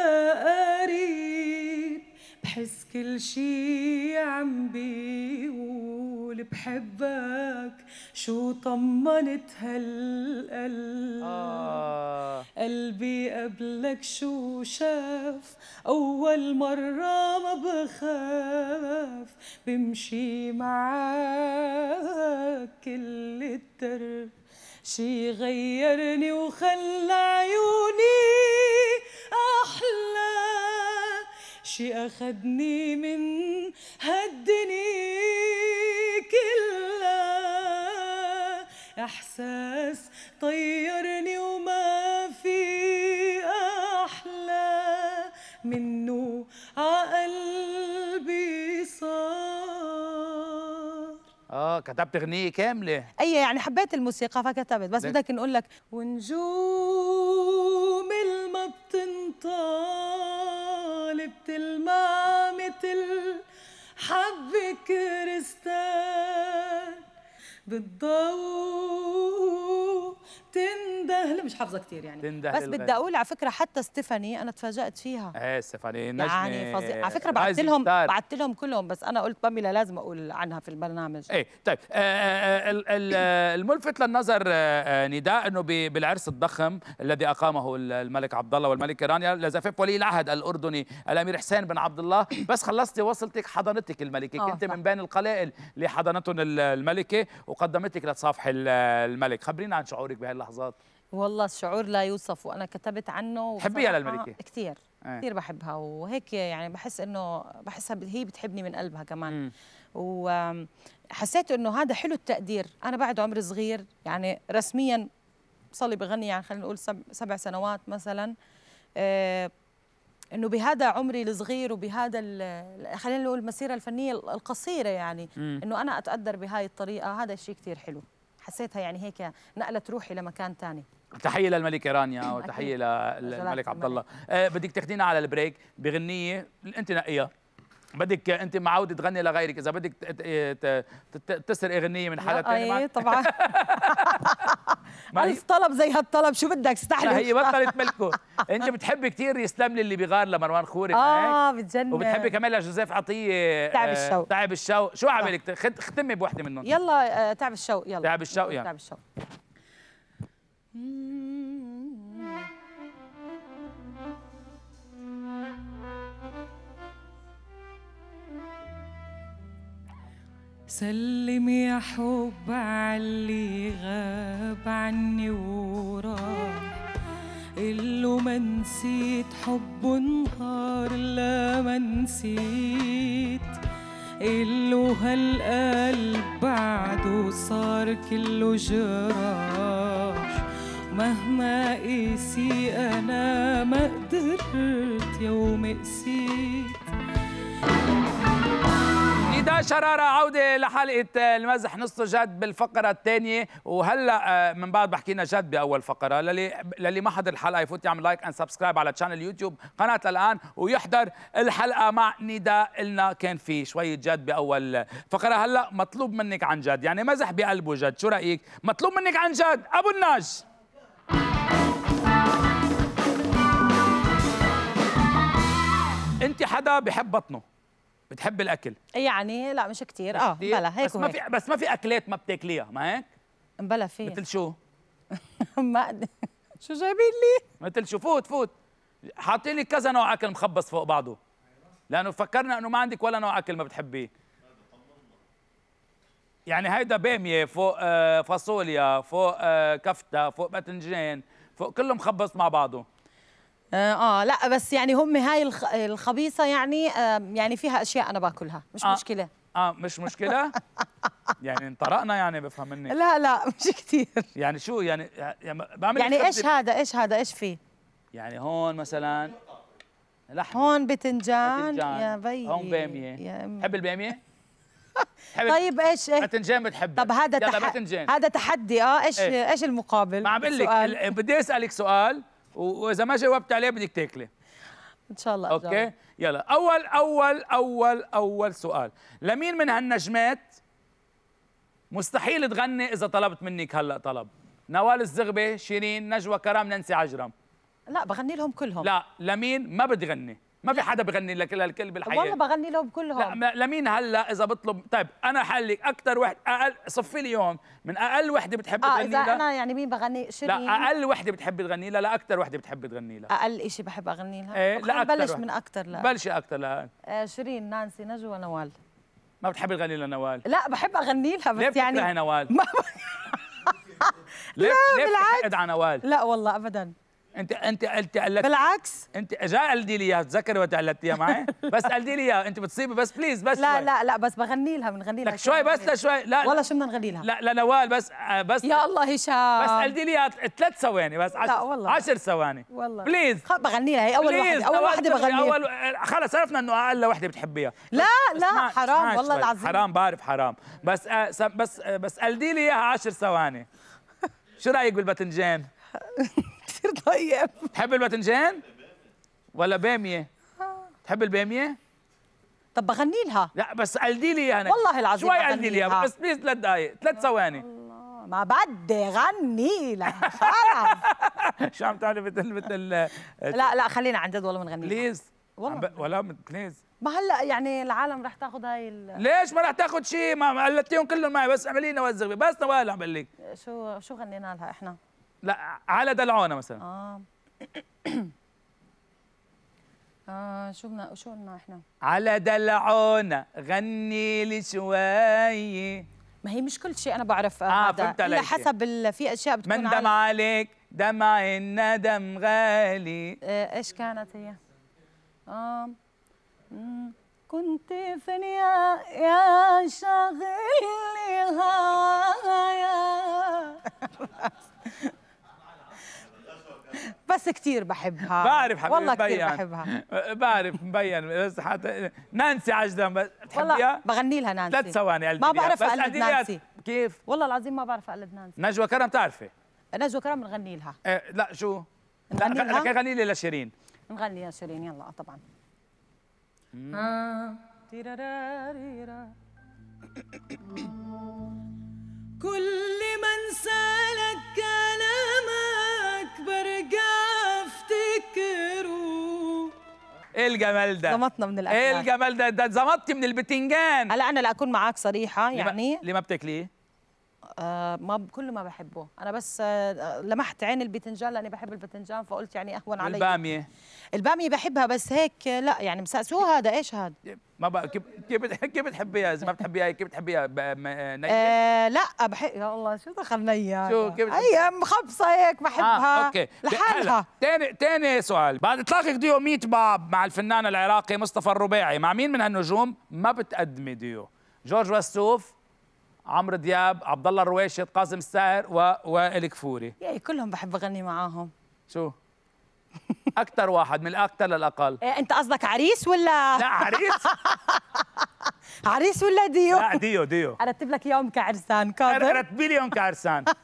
B: قريب بحس كل شي عم بيقول بحبك شو طمنت هالقلب آه. قلبي قبلك شو شاف أول مرة ما بخاف بمشي معاك كل الدرب شي غيرني وخلى عيوني أحلى شي أخدني من هالدني كلها إحساس طيرني وما في أحلى منه عقلبي صار
A: اه كتبت اغنيه كامله
B: اي يعني حبيت الموسيقى فكتبت بس بدك نقول لك ونجوم ما بتنطال بتلمع متل حب كريستال بالضوء تندهل مش حافظه كثير يعني
A: تندهل بس بدي اقول
B: على فكره حتى ستيفاني انا
C: تفاجات فيها
A: ايه ستيفاني نجمه يعني فظيع على فكره بعثت لهم بعثت
C: لهم كلهم بس انا قلت باميلا لازم اقول عنها في البرنامج ايه
A: طيب آه آه, آه،, آه، الملفت للنظر آه, آه، نداء انه بالعرس الضخم الذي اقامه الملك عبد الله والملكه رانيا لزفاف ولي العهد الاردني الامير حسين بن عبد الله بس خلصتي وصلتك حضنتك الملكه كنت من بين القلائل اللي حضنتهم الملكه وقدمتك لتصافح الملك خبرينا عن شعورك بهاي اللحظات والله
C: الشعور لا يوصف وانا كتبت عنه حبيها للملكه كثير أيه. كثير بحبها وهيك يعني بحس انه بحسها هي بتحبني من قلبها كمان م. وحسيت انه هذا حلو التقدير انا بعد عمر صغير يعني رسميا صلي بغني يعني خلينا نقول سبع سنوات مثلا آه، انه بهذا عمري الصغير وبهذا خلينا نقول المسيره الفنيه القصيره يعني انه انا اتقدر بهاي الطريقه هذا شيء كثير حلو حسيتها يعني هيك نقلت روحي لمكان ثاني
A: تحيه للملكه رانيا وتحيه للملك عبد الله آه، بدك تاخذينا على البريك بغنيه انت نقيها بدك انت معوده تغني لغيرك اذا بدك إيه، تسر اغنيه من حدا ثاني ايه طبعا
C: ألف طلب زي هالطلب شو بدك استحلف هي بطلت
A: ملكه انت بتحبي كثير يسلم لي اللي بيغار لمروان خوري اه بتجنن وبتحبي كمان لجوزيف عطيه تعب آه، الشوق تعب الشوق شو آه. عملك ختمي بوحده منهم
C: يلا آه، تعب الشوق يلا تعب الشوق يلا تعب الشوق
B: سلم يا حب علي غاب عني وراح اللي ما نسيت حبه نهار لا ما نسيت اللي هالقلب بعده صار كله جراح مهما قسي انا ما
A: قدرت يوم قسيت ده شراره عوده لحلقه آه، المزح نص جد بالفقره الثانيه وهلا آه، من بعد بحكينا جد باول فقره للي للي ما حضر الحلقه يفوت يعمل لايك اند سبسكرايب على تشانل يوتيوب قناه الان ويحضر الحلقه مع نداء لنا كان في شويه جد باول فقره هلا مطلوب منك عن جد يعني مزح بقلبه جد شو رايك مطلوب منك عن جد ابو الناج انت حدا بحب بطنه بتحب الاكل يعني لا مش كثير اه بلا هيك بس ما في بس ما في اكلات ما بتاكليها ما هيك بلا في مثل شو
B: ما
A: شو جايبين لي مثل شو فوت فوت حاطين لي كذا نوع اكل مخبص فوق بعضه لانه فكرنا انه ما عندك ولا نوع اكل ما بتحبيه يعني هيدا باميه فوق آه، فاصوليا فوق آه، كفته فوق باذنجان فوق كله مخبص مع بعضه
C: آه،, اه لا بس يعني هم هاي الخبيصه يعني آه يعني فيها اشياء انا باكلها مش آه. مشكله
A: اه مش مشكله يعني انطرقنا يعني بفهم منك لا لا مش كثير يعني شو يعني يعني بعمل يعني ايش هذا
C: ايش هذا ايش فيه
A: يعني هون مثلا لحم
C: هون بتنجان, بتنجان. يا بي هون
A: باميه بتحب الباميه طيب ايش ايه باذنجان بتحب طب هذا تح... باذنجان هذا تحدي اه ايش ايش المقابل ما عم بقول لك بدي اسالك سؤال واذا ما جاوبت عليه بدك تاكلي
C: ان شاء الله اوكي
A: يلا اول اول اول اول سؤال لمين من هالنجمات مستحيل تغني اذا طلبت منك هلا طلب نوال الزغبي شيرين نجوى كرام نانسي عجرم لا بغني لهم كلهم لا لمين ما بتغني ما في حدا بغني لك الا الكل بالحياه والله بغني لهم كلهم لا لمين هلا اذا بطلب طيب انا حلك اكثر وحده اقل صفي لي يوم من اقل وحده بتحب آه تغني لها اذا انا
C: يعني مين بغني شيرين لا اقل
A: وحده بتحب تغني لها لا اكثر وحده بتحب تغني لها
C: اقل شيء بحب اغني لها إيه لا أكتر بلش من اكثر لا بلشي اكثر لا آه شيرين نانسي نجوى نوال
A: ما بتحبي تغني لها نوال لا بحب اغني لها بس يعني ليه نوال؟ ليه ليه بتحقد على نوال؟ لا والله ابدا انت انت قلت قلت بالعكس انت جاي قلدي لي اياها تذكري وقت قلدتي اياها معي بس قلدي لي اياها انت بتصيبي بس بليز بس لا شوي. لا لا بس بغني لها بنغني لها لك شوي بس لشوي لا والله شو بدنا نغني لها لا لنوال بس آه، بس يا الله هشام بس قلدي لي اياها ثلاث ثواني بس عشر لا والله 10 ثواني
B: والله بليز
A: بغني لها هي اول وحده اول وحده بغنيها اول آه، خلص عرفنا انه اقل وحده بتحبيها لا لا حرام والله العظيم حرام بعرف حرام بس آه، بس بس قلدي لي اياها 10 ثواني شو رايك بالباذنجان كتير طيب تحب الباذنجان ولا باميه تحب الباميه طب بغني لها لا بس قلدي لي انا يعني. والله العظيم شوي قلدي لي بس بليز ثلاث دقائق ثلاث ثواني ما بدي
C: غني
A: لها خلص شو عم تعملي مثل مثل آه، لا لا خلينا عن جد والله بنغني بليز والله ولا بليز
C: ما هلا يعني العالم رح تاخذ هاي ال...
A: ليش ما رح تاخذ شيء ما قلتيهم كلهم معي بس اعملي لنا وزغبي بس نوال عم بقول لك
C: شو شو غنينا لها احنا
A: لا على دلعانه مثلا اه
C: آه شو بدنا شو قلنا احنا؟
A: على دلعونا غني لي شوي ما هي مش كل شيء انا بعرف اه فهمت عليك حسب في اشياء بتكون من دم عليك دمع الندم غالي
B: آه، ايش كانت هي؟ اه كنت فين يا يا شاغلني هوايا
A: بس كثير بحبها بعرف حبيبي والله كثير بحبها بعرف مبين بس حتى نانسي عجلان بتحبيها؟ بغني لها
C: نانسي ثلاث ثواني قلبي ما بعرف اقلد نانسي كيف؟ والله العظيم ما بعرف اقلد نانسي
A: نجوى كرم تعرفي
C: نجوى كرم بنغني لها
A: إيه لا شو؟ لا غني لي لشيرين
C: نغني يا شيرين يلا طبعا
B: آه. كل من سالك
A: كلامك اكبر افتكره ايه الجمال ده زمطنا من الاكل ايه الجمال ده ده زمطتي من البتنجان لا انا لا
C: اكون معاك صريحه يعني
A: ليه ما بتاكليه؟ آه، ما كل
C: ما بحبه انا بس آه، آه، لمحت عين الباذنجان لاني بحب الباذنجان فقلت يعني اهون علي الباميه الباميه بحبها بس هيك لا يعني مساء شو هذا ايش هذا
A: ما بقى كيف كيف بتحبيها اذا ما بتحبيها كيف بتحبيها نيه
C: لا بحب يا الله شو دخل نيه شو كيف اي مخبصه هيك بحبها آه، اوكي
A: لحالها ثاني ثاني سؤال بعد اطلاقك ديو 100 باب مع الفنان العراقي مصطفى الرباعي مع مين من هالنجوم ما بتقدمي ديو جورج وسوف عمرو دياب عبد الله الرويشد قاسم الساهر و... وائل كفوري
C: يعني كلهم بحب اغني معاهم
A: شو اكثر واحد من الاكثر للاقل
C: إيه انت قصدك عريس ولا لا عريس
B: عريس ولا ديو لا ديو ديو ارتب لك يوم كعرسان كاظم ارتب
A: لي يوم كعرسان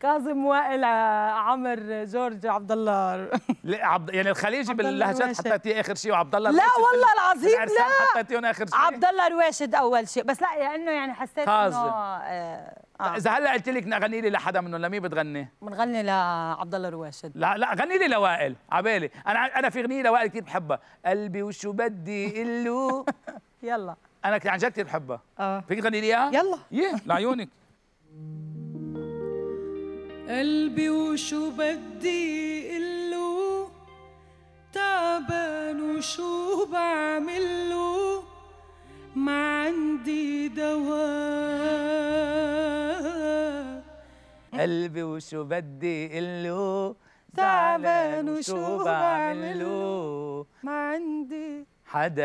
B: كاظم وائل آه، عمر جورج عبد الله
A: عبد يعني الخليجي باللهجات حطيتيه اخر شيء وعبد الله لا والله العظيم لا حطيتيهم اخر شيء عبد
C: الله رواشد اول شيء بس لا لانه يعني حسيت انه آه،,
A: آه. اذا هلا قلت لك غني لي لحدا منهم لمين بتغني؟ بنغني لعبد الله رواشد لا لا غني لي لوائل عبالي انا انا في اغنيه لوائل كثير بحبها قلبي وشو بدي قله يلا انا عن جد كثير بحبها اه فيك تغني لي اياها؟ يلا يه لعيونك قلبي وشو بدي إله
B: تعبان وشو بعملو ما عندي دواء قلبي
A: وشو بدي إله تعبان وشو بعملو
B: ما عندي
A: حدا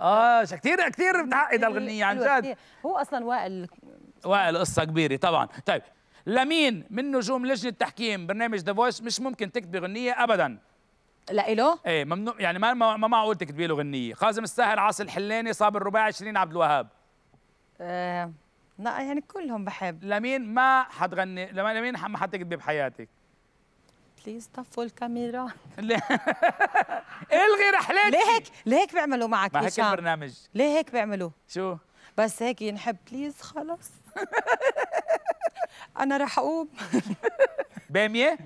A: اه كثير كثير بنعقد هالغنية عن أيوة، جد
C: هو اصلا وائل
A: وائل قصه كبيره طبعا طيب لمين من نجوم لجنه التحكيم برنامج ذا فويس مش ممكن تكتبي غنيه ابدا لا ايه ممنوع يعني ما ما معقول تكتبي له غنيه، خازم الساهر عاصي الحلاني صابر الرباعي شيرين عبد الوهاب آه لا يعني كلهم بحب لمين ما حتغني لمين ما حتكتبي بحياتك؟ بليز طفوا الكاميرا الغي رحلتك ليه هيك ليه هيك بيعملوا معك ما هيك البرنامج ليه هيك بيعملوا؟ شو؟
C: بس هيك ينحب بليز خلص
A: انا رح اقوم باميه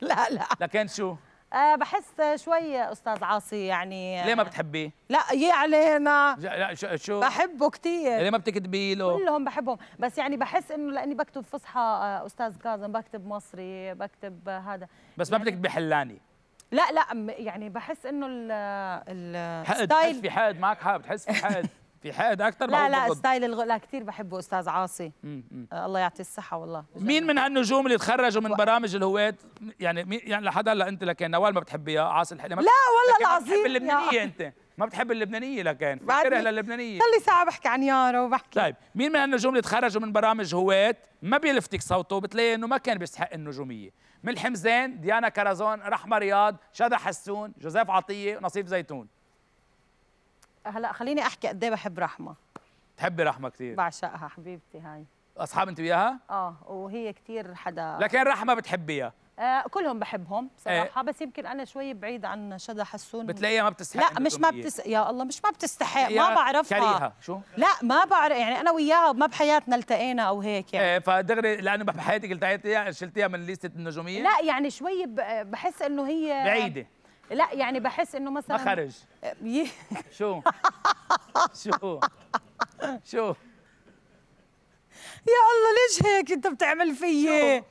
A: لا لا لكن شو
C: أه بحس شوي استاذ عاصي يعني ليه ما بتحبيه؟ لا يا علينا
A: لا شو, شو بحبه كثير ليه ما بتكتبي له؟
C: كلهم بحبهم بس يعني بحس انه لاني بكتب فصحى آه، استاذ كاظم بكتب مصري بكتب هذا
A: بس يعني ما بتكتبي حلاني
C: لا لا يعني بحس انه ال ال حقد بتحس في
A: حقد معك حقد بتحس في حقد في حاد اكثر لا لا
C: ستايل الغ... لا كثير بحبه استاذ عاصي مم. مم. آه، الله يعطيه الصحه والله
A: بجمع. مين من هالنجوم اللي تخرجوا من و... برامج الهواة يعني مين يعني لحد هلا انت لكن نوال ما بتحبيها عاصي الحلمي لا والله العظيم بتحب اللبنانيه انت ما بتحب اللبنانيه لكن بكره للبنانيه ضلي ساعه بحكي عن يارا وبحكي طيب مين من هالنجوم اللي تخرجوا من برامج هواة ما بيلفتك صوته بتلاقي انه ما كان بيستحق النجوميه ملحم زين ديانا كرزون رحمه رياض شذى حسون جوزيف عطيه ونصيف زيتون
C: هلا خليني احكي قد ايه بحب رحمه
A: تحبي رحمه كثير
C: بعشقها حبيبتي هاي
A: اصحاب انت وياها
C: اه وهي كثير حدا لكن رحمه بتحبيها آه كلهم بحبهم بصراحه إيه؟ بس يمكن انا شوي بعيد عن شدا حسون بتلاقيها ما بتستحق لا مش ما بتس... يا الله مش ما بتستحق ما بعرفها كريهه شو لا ما بعرف يعني انا وياها ما بحياتنا التقينا او هيك يعني إيه
A: فدغري لانه بحياتك التقيتيها شلتيها من ليسته النجوميه لا يعني
C: شوي بحس انه هي بعيده لا يعني بحس انه مثلا مخرج
A: شو شو
B: شو يا الله ليش هيك انت بتعمل فيي ايه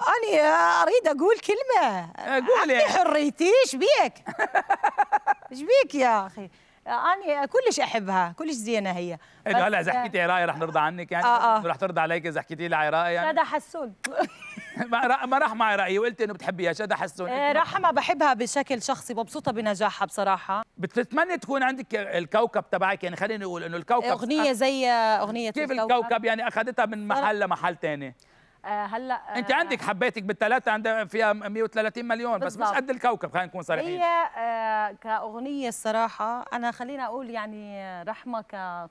B: انا اريد اقول كلمه آه،
C: قولي يعني. حريتي ايش بيك ايش بيك يا اخي انا كلش احبها كلش زينه هي هلا إيه، اذا آه.
A: حكيتي عراقي رح نرضى عنك يعني آه آه. رح ترضى عليك اذا حكيتي لي عراقي يعني ساده حسون ما راح معي رايي وقلت انه بتحبيها ده حسون آه، راح رحمه بحبها بشكل شخصي مبسوطه بنجاحها بصراحه بتتمنى تكون عندك الكوكب تبعك يعني خليني اقول انه الكوكب اغنيه زي اغنيه كيف الكوكب, الكوكب يعني اخذتها من محل لمحل ثاني
C: آه، هلا آه، انت
A: عندك حبيتك بالثلاثه عندها فيها 130 مليون بس مش قد الكوكب خلينا نكون صريحين هي
C: كاغنيه الصراحه انا خليني اقول يعني رحمه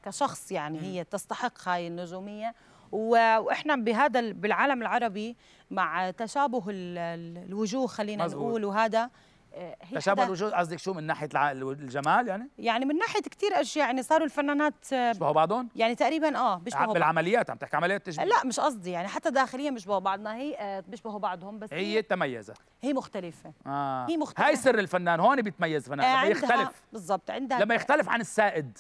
C: كشخص يعني هي تستحق هاي النجوميه واحنا بهذا بالعالم العربي مع تشابه الوجوه خلينا مزبوط. نقول وهذا آه، تشابه الوجوه
A: قصدك شو من ناحيه الجمال يعني؟
C: يعني من ناحيه كثير اشياء يعني صاروا الفنانات آه، بيشبهوا بعضهم؟ يعني تقريبا اه بيشبهوا بعض بالعمليات
A: عم تحكي عمليات تشبيه لا
C: مش قصدي يعني حتى داخليا بيشبهوا بعضنا هي آه، بيشبهوا بعضهم بس هي, تميزت هي مختلفه
A: آه. هي مختلفه هاي سر الفنان هون بيتميز آه لما يختلف
C: بالضبط عندها لما
A: يختلف عن السائد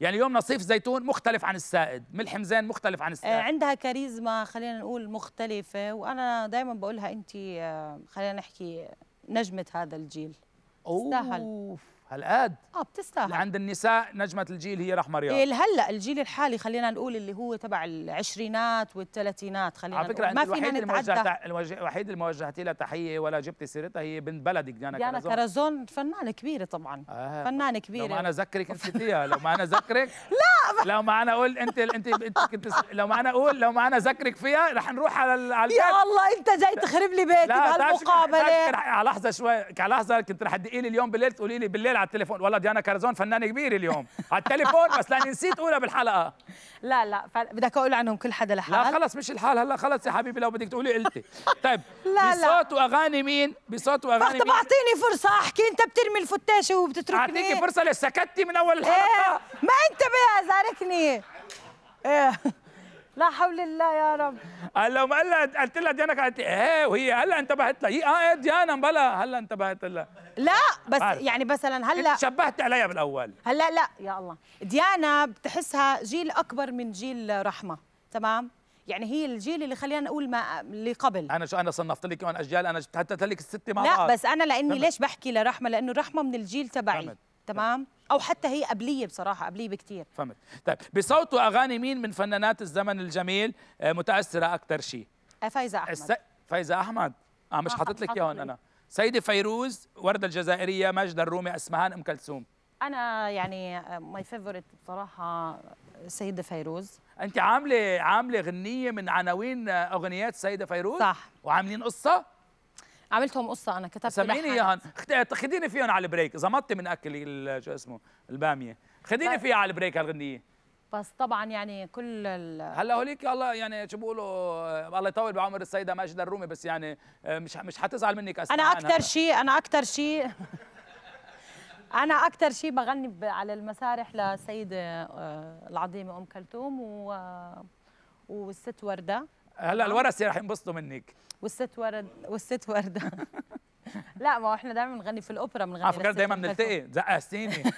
A: يعني اليوم نصيف زيتون مختلف عن السائد ملح مزين مختلف عن آه، السائد عندها
C: كاريزما خلينا نقول مختلفة وأنا دائما بقولها أنت آه، خلينا نحكي نجمة هذا الجيل
A: أوه. استاهل هالقد اه بتستاهل عند النساء نجمه الجيل هي رحمه رياض إيه،
C: هلا الجيل الحالي خلينا نقول اللي هو تبع العشرينات والثلاثينات خلينا على فكره نقول. ما فينا نتعدى الوحيد
A: اللي موجهت لها تحيه ولا جبتي سيرتها هي بنت بلدك ديانا ديانا كرزون,
C: فنانه كبيره طبعا آه. فنانه كبيره لو ما انا
A: ذكرك انت فيها لو ما انا ذكرك لا لو ما انا اقول انت انت انت كنت لو ما انا اقول لو ما انا ذكرك فيها رح نروح على على يا الله انت جاي تخرب لي بيتي بهالمقابله على لحظه شوي على لحظه كنت رح تدقي لي اليوم بالليل تقولي لي بالليل على التليفون والله ديانا كارزون فنانه كبيره اليوم على التليفون بس لاني نسيت اقولها بالحلقه
C: لا لا بدك اقول عنهم كل حدا لحال لا خلص مش
A: الحال هلا خلص يا حبيبي لو بدك تقولي قلتي طيب لا لا بصوت واغاني مين بصوت واغاني مين اعطيني فرصه احكي انت بترمي الفتاشه وبتتركني اعطيكي فرصه لسكتتي من اول الحلقه إيه.
C: ما انت بقى زاركني ايه لا حول الله يا رب
A: قال لو ما قلت لها ديانا قالت لي ايه وهي هلا انتبهت لها هي اه إيه، ديانا بلا هلا انتبهت لها لا بس عارف. يعني مثلا هلا انت شبهت عليها بالاول
C: هلا لا يا الله ديانا بتحسها جيل اكبر من جيل رحمه تمام يعني هي الجيل اللي خلينا نقول ما اللي قبل
A: انا شو انا صنفت لك كمان اجيال انا حتى لك الست مع لا بعض. بس انا لاني فهمت. ليش
C: بحكي لرحمه لانه رحمه من الجيل تبعي فهمت. تمام او حتى هي قبليه بصراحه
A: قبليه بكثير فهمت طيب بصوت اغاني مين من فنانات الزمن الجميل آه، متاثره اكثر شيء
C: آه، فايزه احمد الس...
A: فايزه احمد اه مش آه، حاطط لك اياهم انا سيدي فيروز وردة الجزائرية ماجدة الرومي أسمهان أم كلثوم
C: أنا يعني ماي آه،
A: فيفورت بصراحة آه، سيدة فيروز أنت عاملة عاملة غنية من عناوين آه، أغنيات سيدة فيروز صح وعاملين قصة عملتهم قصه انا كتبت سامعيني إياهم خديني فيهم على البريك زمطتي من اكل شو اسمه الباميه خديني فيها على البريك هالغنيه
C: بس طبعا يعني كل
A: هلا هوليك الله يعني شو بيقولوا آه، الله يطول بعمر السيده ماجده الرومي بس يعني آه، مش مش حتزعل منك انا اكثر شيء انا اكثر شيء
C: انا اكثر شيء بغني على المسارح للسيده آه، العظيمه ام كلثوم و والست ورده
A: هلا نعم. الورثه رح ينبسطوا منك
C: والست ورد والست ورده لا ما احنا دائما بنغني في الاوبرا بنغني على فكره دايما بنلتقي
A: زقستيني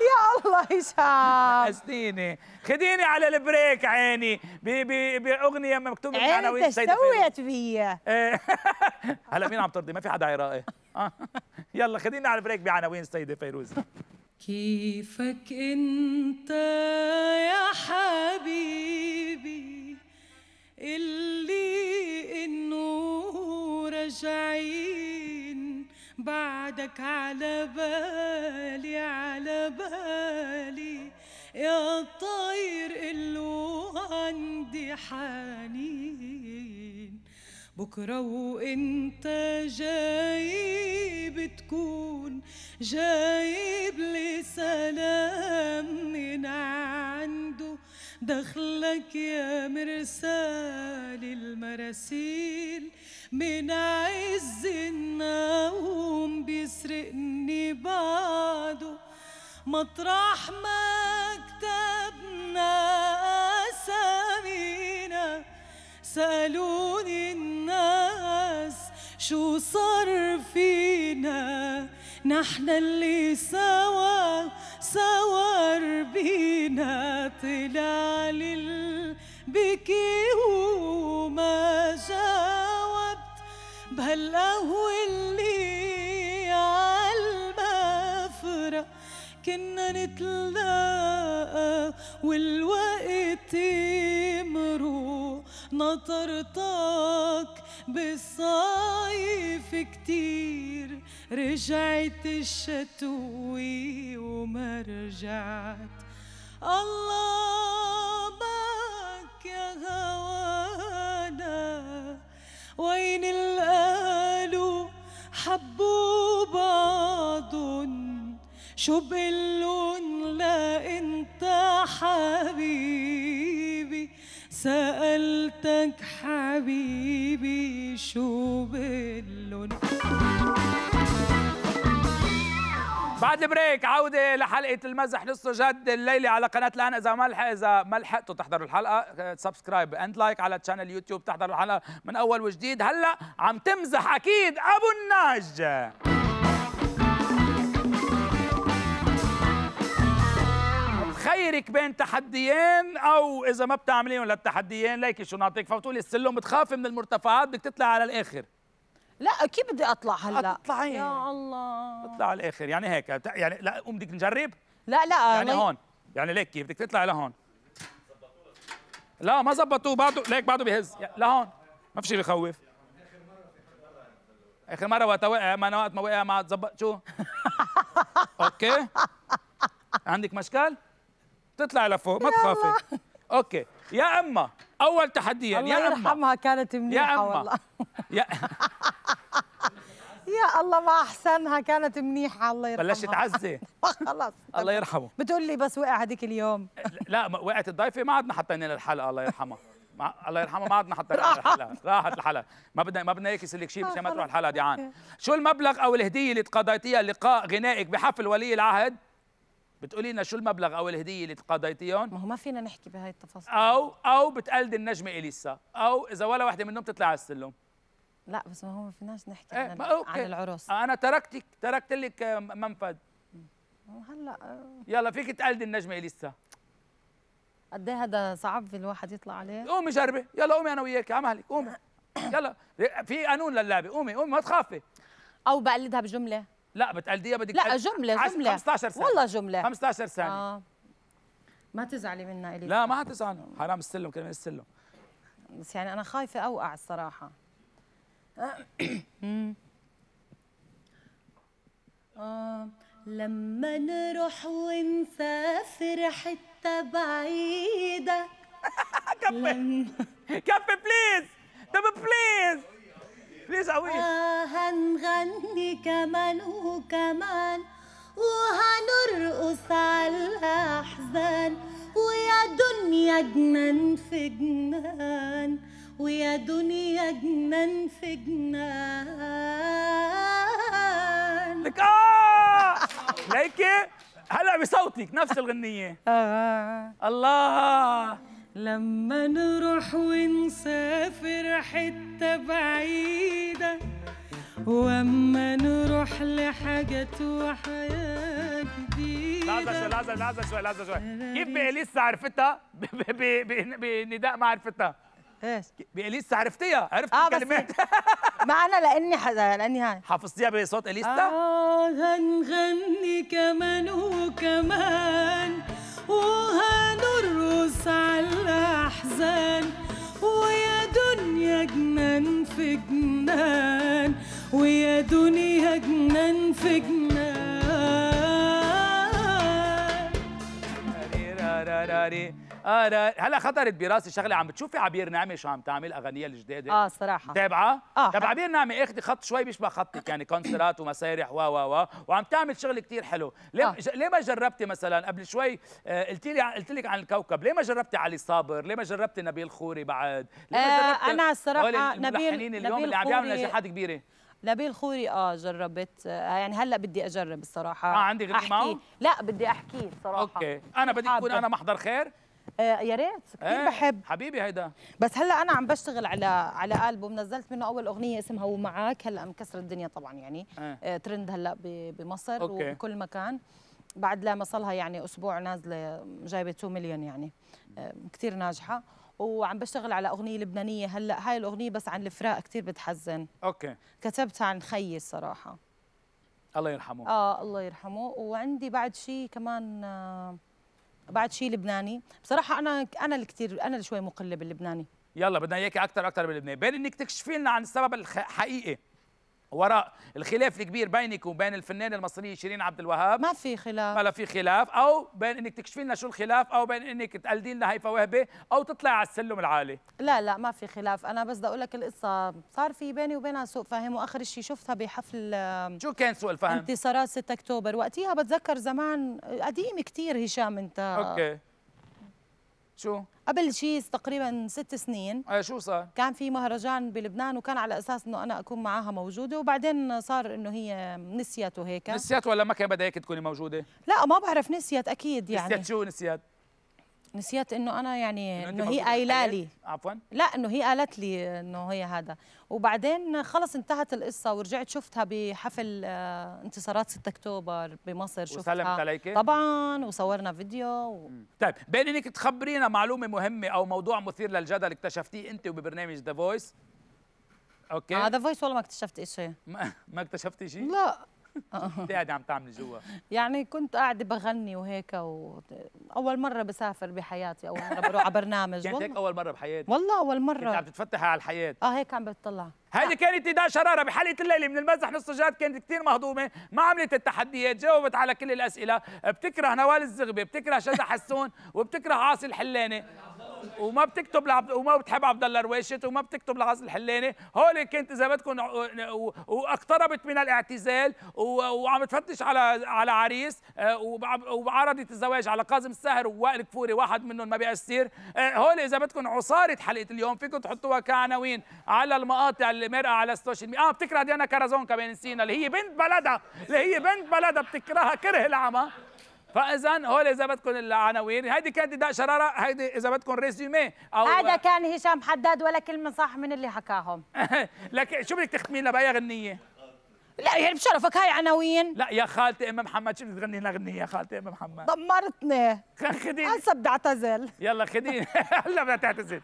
A: يا الله هشام حسنيني خديني على البريك عيني باغنيه مكتوبه من عناوين سيد
B: سويت فيا
A: هلا مين عم ترضي ما في حدا عراقي يلا خديني على البريك بعناوين السيده فيروز
B: كيفك انت يا حبيبي اللي انه راجعين بعدك على بالي على بالي يا الطير اللي عندي حنين بكرة وانت جاي بتكون جايب لي سلام من عنده دخلك يا مرسال المراسيل من عز مطرح ما كتبنا أسامينا سألوني الناس شو صار فينا نحن اللي سوا سوا ربينا طلع للبكي وما جاوبت بهالقهوة اللي كنا نتلاقى والوقت يمرق نطرتك بالصيف كتير رجعت الشتوي وما رجعت الله معك يا غوانا وين القالوا حبوا شو باللون لا انت حبيبي سألتك حبيبي شو باللون
A: بعد البريك عودة لحلقة المزح لسه جد الليلة على قناة الآن إذا ما لحق إذا ما لحقتوا تحضروا الحلقة سبسكرايب أند لايك على تشانل يوتيوب تحضروا الحلقة من أول وجديد هلا عم تمزح أكيد أبو الناج خيرك بين تحديين او اذا ما بتعمليهم للتحديين ليكي شو نعطيك فبتقولي السلم بتخافي من المرتفعات بدك تطلعي على الاخر
C: لا كيف بدي اطلع هلا اطلعي يا
A: الله اطلع على الاخر يعني هيك يعني لا قوم بدك نجرب لا لا يعني لي... هون يعني ليك كيف بدك تطلع لهون لا ما زبطوه بعده ليك بعده بيهز لهون ما في شيء بخوف اخر مره وقت وقع ما انا وقت ما وقع ما تزبط شو اوكي عندك مشكل تطلع لفوق ما تخافي اوكي يا اما اول تحديا يا اما الله يرحمها كانت منيحه يا أما. والله يا
B: يا الله ما احسنها كانت منيحه الله يرحمها بلشت عزه خلص
A: الله يرحمه
C: بتقول لي بس وقع هذيك اليوم
A: لا وقعت الضيفه ما عدنا حطينا لها الحلقه الله يرحمها ما... الله يرحمها ما عدنا حطينا لها الحلقه راحت الحلقه ما بدنا ما بدنا اياك لك شيء آه، مشان ما تروح الحلقه دي عان شو المبلغ او الهديه اللي تقاضيتيها لقاء غنائك بحفل ولي العهد بتقولي لنا شو المبلغ او الهديه اللي تقاضيتيهم ما هو ما فينا نحكي بهاي التفاصيل او او بتقلدي النجمه اليسا او اذا ولا وحده منهم بتطلع على السلم
C: لا بس ما هو ما فيناش
A: نحكي ايه عن, أوكي. عن العروس انا تركتك تركت لك آه، منفذ
C: هلا آه.
A: يلا فيك تقلدي النجمه اليسا
C: قد ايه هذا صعب الواحد يطلع
A: عليه قومي جربي يلا قومي انا وياك على مهلك قومي يلا في قانون للعبه قومي قومي ما تخافي او بقلدها بجمله لا بتقلديها بدك لا جمله جمله 15 ثانيه والله
C: جمله 15 ثانيه آه. ما تزعلي منا الي
A: لا ما حتزعل حرام السلم كلمه السلم
C: بس يعني انا خايفه اوقع الصراحه
B: آه لما نروح ونسافر حتة بعيدة
A: كفي كفي بليز طب بليز بليز قوي آه
B: هنغني كمان وكمان وهنرقص على الأحزان ويا دنيا جنان في جنان ويا دنيا جنان في
A: جنان لك
B: آه
A: ليكي هلا بصوتك نفس الغنية آه. الله لما
B: نروح ونسافر حتة بعيدة
A: واما نروح لحاجة وحياة جديدة لحظة شوية لحظة لحظة شوية لحظة شوية كيف لسه عرفتها بنداء ما عرفتها ايه باليسا عرفتيها عرفت آه الكلمات معانا لاني
C: ح...
B: لاني هاي
A: حافظتيها بصوت اليسا
B: آه هنغني كمان وكمان وهنرقص على الاحزان ويا دنيا جنان في جنان ويا دنيا جنان في جنان
A: انا آه، هلا خطرت براسي شغله عم بتشوفي عبير نعمه شو عم تعمل اغانيها الجديده اه صراحه تابعه؟ اه طب عبير نعمه اخذت إيه، خط شوي بيشبه خطك يعني كونسرات ومسارح و و و وعم تعمل شغل كثير حلو ليه آه. ليه ما جربتي مثلا قبل شوي آه، قلت لي قلت لك عن الكوكب ليه ما جربتي علي صابر ليه ما جربتي نبيل خوري بعد ليه ما آه، جربتي آه انا الصراحه نبيل اليوم نبيل اللي عم بيعمل نجاحات كبيره
C: نبيل خوري اه جربت آه يعني هلا بدي اجرب الصراحه اه عندي غني معه؟ لا بدي احكي الصراحه اوكي
A: انا بدي اكون انا محضر خير
C: آه يا ريت
A: كثير آه بحب حبيبي هيدا
C: بس هلا انا عم بشتغل على على البوم نزلت منه اول اغنيه اسمها ومعك هلا مكسر الدنيا طبعا يعني آه. آه ترند هلا بمصر أوكي. وبكل مكان بعد لما صلها يعني اسبوع نازله جايبه 2 مليون يعني آه كثير ناجحه وعم بشتغل على اغنيه لبنانيه هلا هاي الاغنيه بس عن الفراق كثير بتحزن اوكي كتبتها عن خيي الصراحه
A: الله يرحمه اه
C: الله يرحمه وعندي بعد شيء كمان آه بعد شيء لبناني بصراحه انا انا اللي كثير انا اللي شوي مقلب
A: اللبناني يلا بدنا اياكي اكثر اكثر باللبناني بين انك تكشفي لنا عن السبب الحقيقي وراء الخلاف الكبير بينك وبين الفنانه المصريه شيرين عبد الوهاب ما في خلاف ما لا في خلاف او بين انك تكشفي لنا شو الخلاف او بين انك تقلدي لنا هيفا وهبه او تطلعي على السلم العالي
C: لا لا ما في خلاف انا بس بدي اقول لك القصه صار في بيني وبينها سوء فهم واخر شيء شفتها بحفل شو
A: كان سوء الفهم
C: انتصارات 6 اكتوبر وقتها بتذكر زمان قديم كثير هشام انت اوكي شو؟ قبل شيء تقريبا ست سنين ايه شو صار؟ كان في مهرجان بلبنان وكان على اساس انه انا اكون معاها موجوده وبعدين صار انه هي نسيت وهيك نسيت
A: ولا ما كان بدها هيك تكوني موجوده؟
C: لا ما بعرف نسيت اكيد يعني نسيت شو نسيت؟ نسيت انه انا يعني انه هي قايله لي عفوا لا انه هي قالت لي انه هي هذا وبعدين خلص انتهت القصه ورجعت شفتها بحفل آه، انتصارات 6 اكتوبر بمصر شفتها وسلمت عليك
A: طبعا وصورنا فيديو و... طيب بين انك تخبرينا معلومه مهمه او موضوع مثير للجدل اكتشفتيه انت وببرنامج ذا فويس اوكي اه ذا فويس والله ما اكتشفت شيء ما, ما اكتشفتي شيء لا كنت آه. قاعده عم تعملي جوا
C: يعني كنت قاعده بغني وهيك واول مره بسافر بحياتي اول مره بروح على برنامج كانت يعني هيك
A: اول مره بحياتي والله اول مره كنت عم تتفتحي على الحياه
C: اه هيك عم بتطلع
A: هذه كانت اداء شرارة بحلقة الليلة من المزح نص جاد كانت كثير مهضومة ما عملت التحديات جاوبت على كل الأسئلة بتكره نوال الزغبي بتكره شذا حسون وبتكره عاصي الحلاني وما بتكتب لعبد وما بتحب عبد الله رويشت وما بتكتب لعز الحلاني هول كنت اذا بدكم واقتربت من الاعتزال وعم تفتش على على عريس آه، وعرضت الزواج على قاسم الساهر ووائل كفوري واحد منهم ما بيأثر آه، هول اذا بدكم عصاره حلقه اليوم فيكم تحطوها كعناوين على المقاطع اللي مرقه على السوشيال ميديا اه بتكره ديانا كرزون كمان نسينا اللي هي بنت بلدها اللي هي بنت بلدها بتكرهها كره العمى فاذا هول اذا بدكم العناوين هيدي كانت داء شراره هيدي اذا بدكم ريزومي او هذا كان هشام حداد ولا كلمه صح من اللي حكاهم لك شو بدك تختمي لنا باي غنيه لا يعني بشرفك هاي عناوين لا يا خالتي ام محمد شو بدك تغني لنا غنيه يا خالتي ام محمد
C: دمرتني خديني هسه بدي اعتزل
A: يلا خديني هلا بدها تعتزل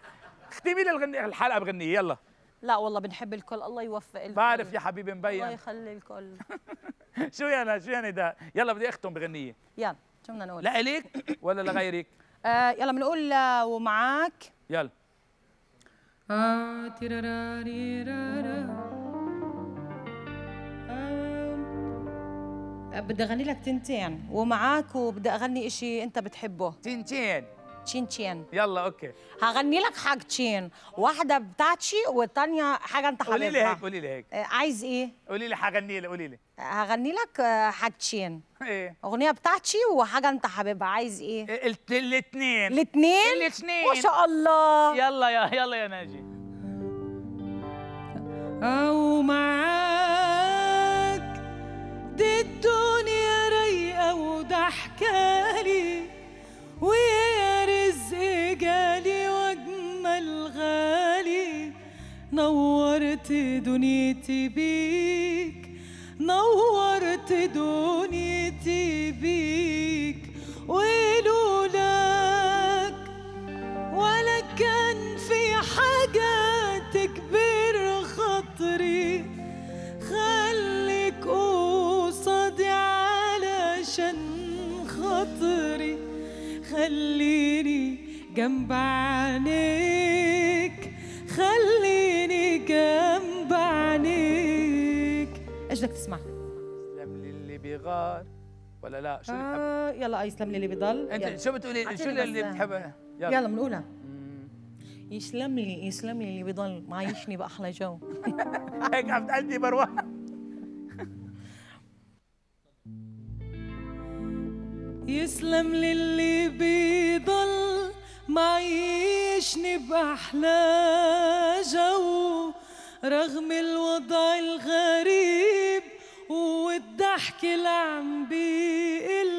A: اختمي لي الحلقه بغنيه يلا
C: لا والله بنحب الكل الله يوفق الكل بعرف يا حبيبي مبين الله يخلي الكل
A: شو يا يعني- شو يا يعني نداء يلا بدي اختم بغنيه
C: يلا شو بدنا نقول لإلك
A: ولا لغيرك
C: آه يلا بنقول ومعاك يلا آه، آه، بدي اغني لك تنتين ومعاك وبدي اغني إشي انت بتحبه تنتين تشين تشين يلا اوكي هغني لك حاجتين واحده بتاعتي والثانيه حاجه انت حاببها قولي لي هيك قولي لي هيك عايز ايه
A: قولي لي حغني لي قولي لي
C: هغني لك حاجتين ايه اغنيه بتاعتي وحاجه انت حاببها عايز ايه, إيه،
A: الاثنين الاثنين الاثنين ما شاء الله يلا يا يلا يا ناجي
B: او معاك دي الدنيا رايقه وضحكه لي ويا رزق جالي واجمل غالي نورت دنيتي بيك نورت دنيتي بيك ولولاك ولا كان في حاجة تكبر خاطري خليك قصادي علشان خاطري خليني جنب عينيك خليني بدك تسمع يسلم
A: للي بيغار ولا لا شو اللي
B: بتحبها؟ آه
C: يلا يسلم للي بضل انت شو بتقولي شو اللي بتحبها؟
A: يلا يلا بنقولها
C: يسلم لي يسلم لي اللي بضل معيشني باحلى جو هيك عم تقلدي مروان
B: يسلم للي بيضل معيشني بأحلى جو رغم الوضع الغريب نحكي لعم بيقل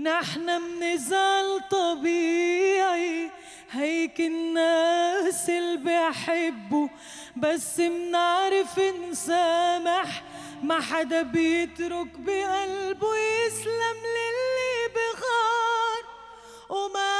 B: نحن منزعل طبيعي هيك الناس اللي بحبوا بس منعرف نسامح ما حدا بيترك بقلبه يسلم للي بغار وما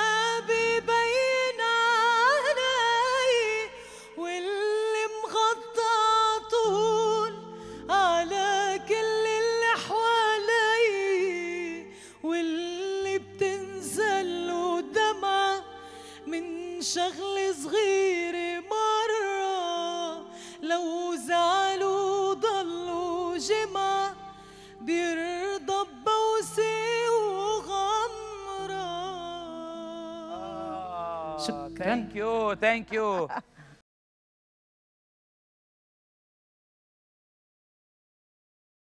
B: شغلة صغيرة مرة لو زعلوا ضلوا جمع بيرضى ببوسة
A: وغمرة شكرا ثانك يو ثانك يو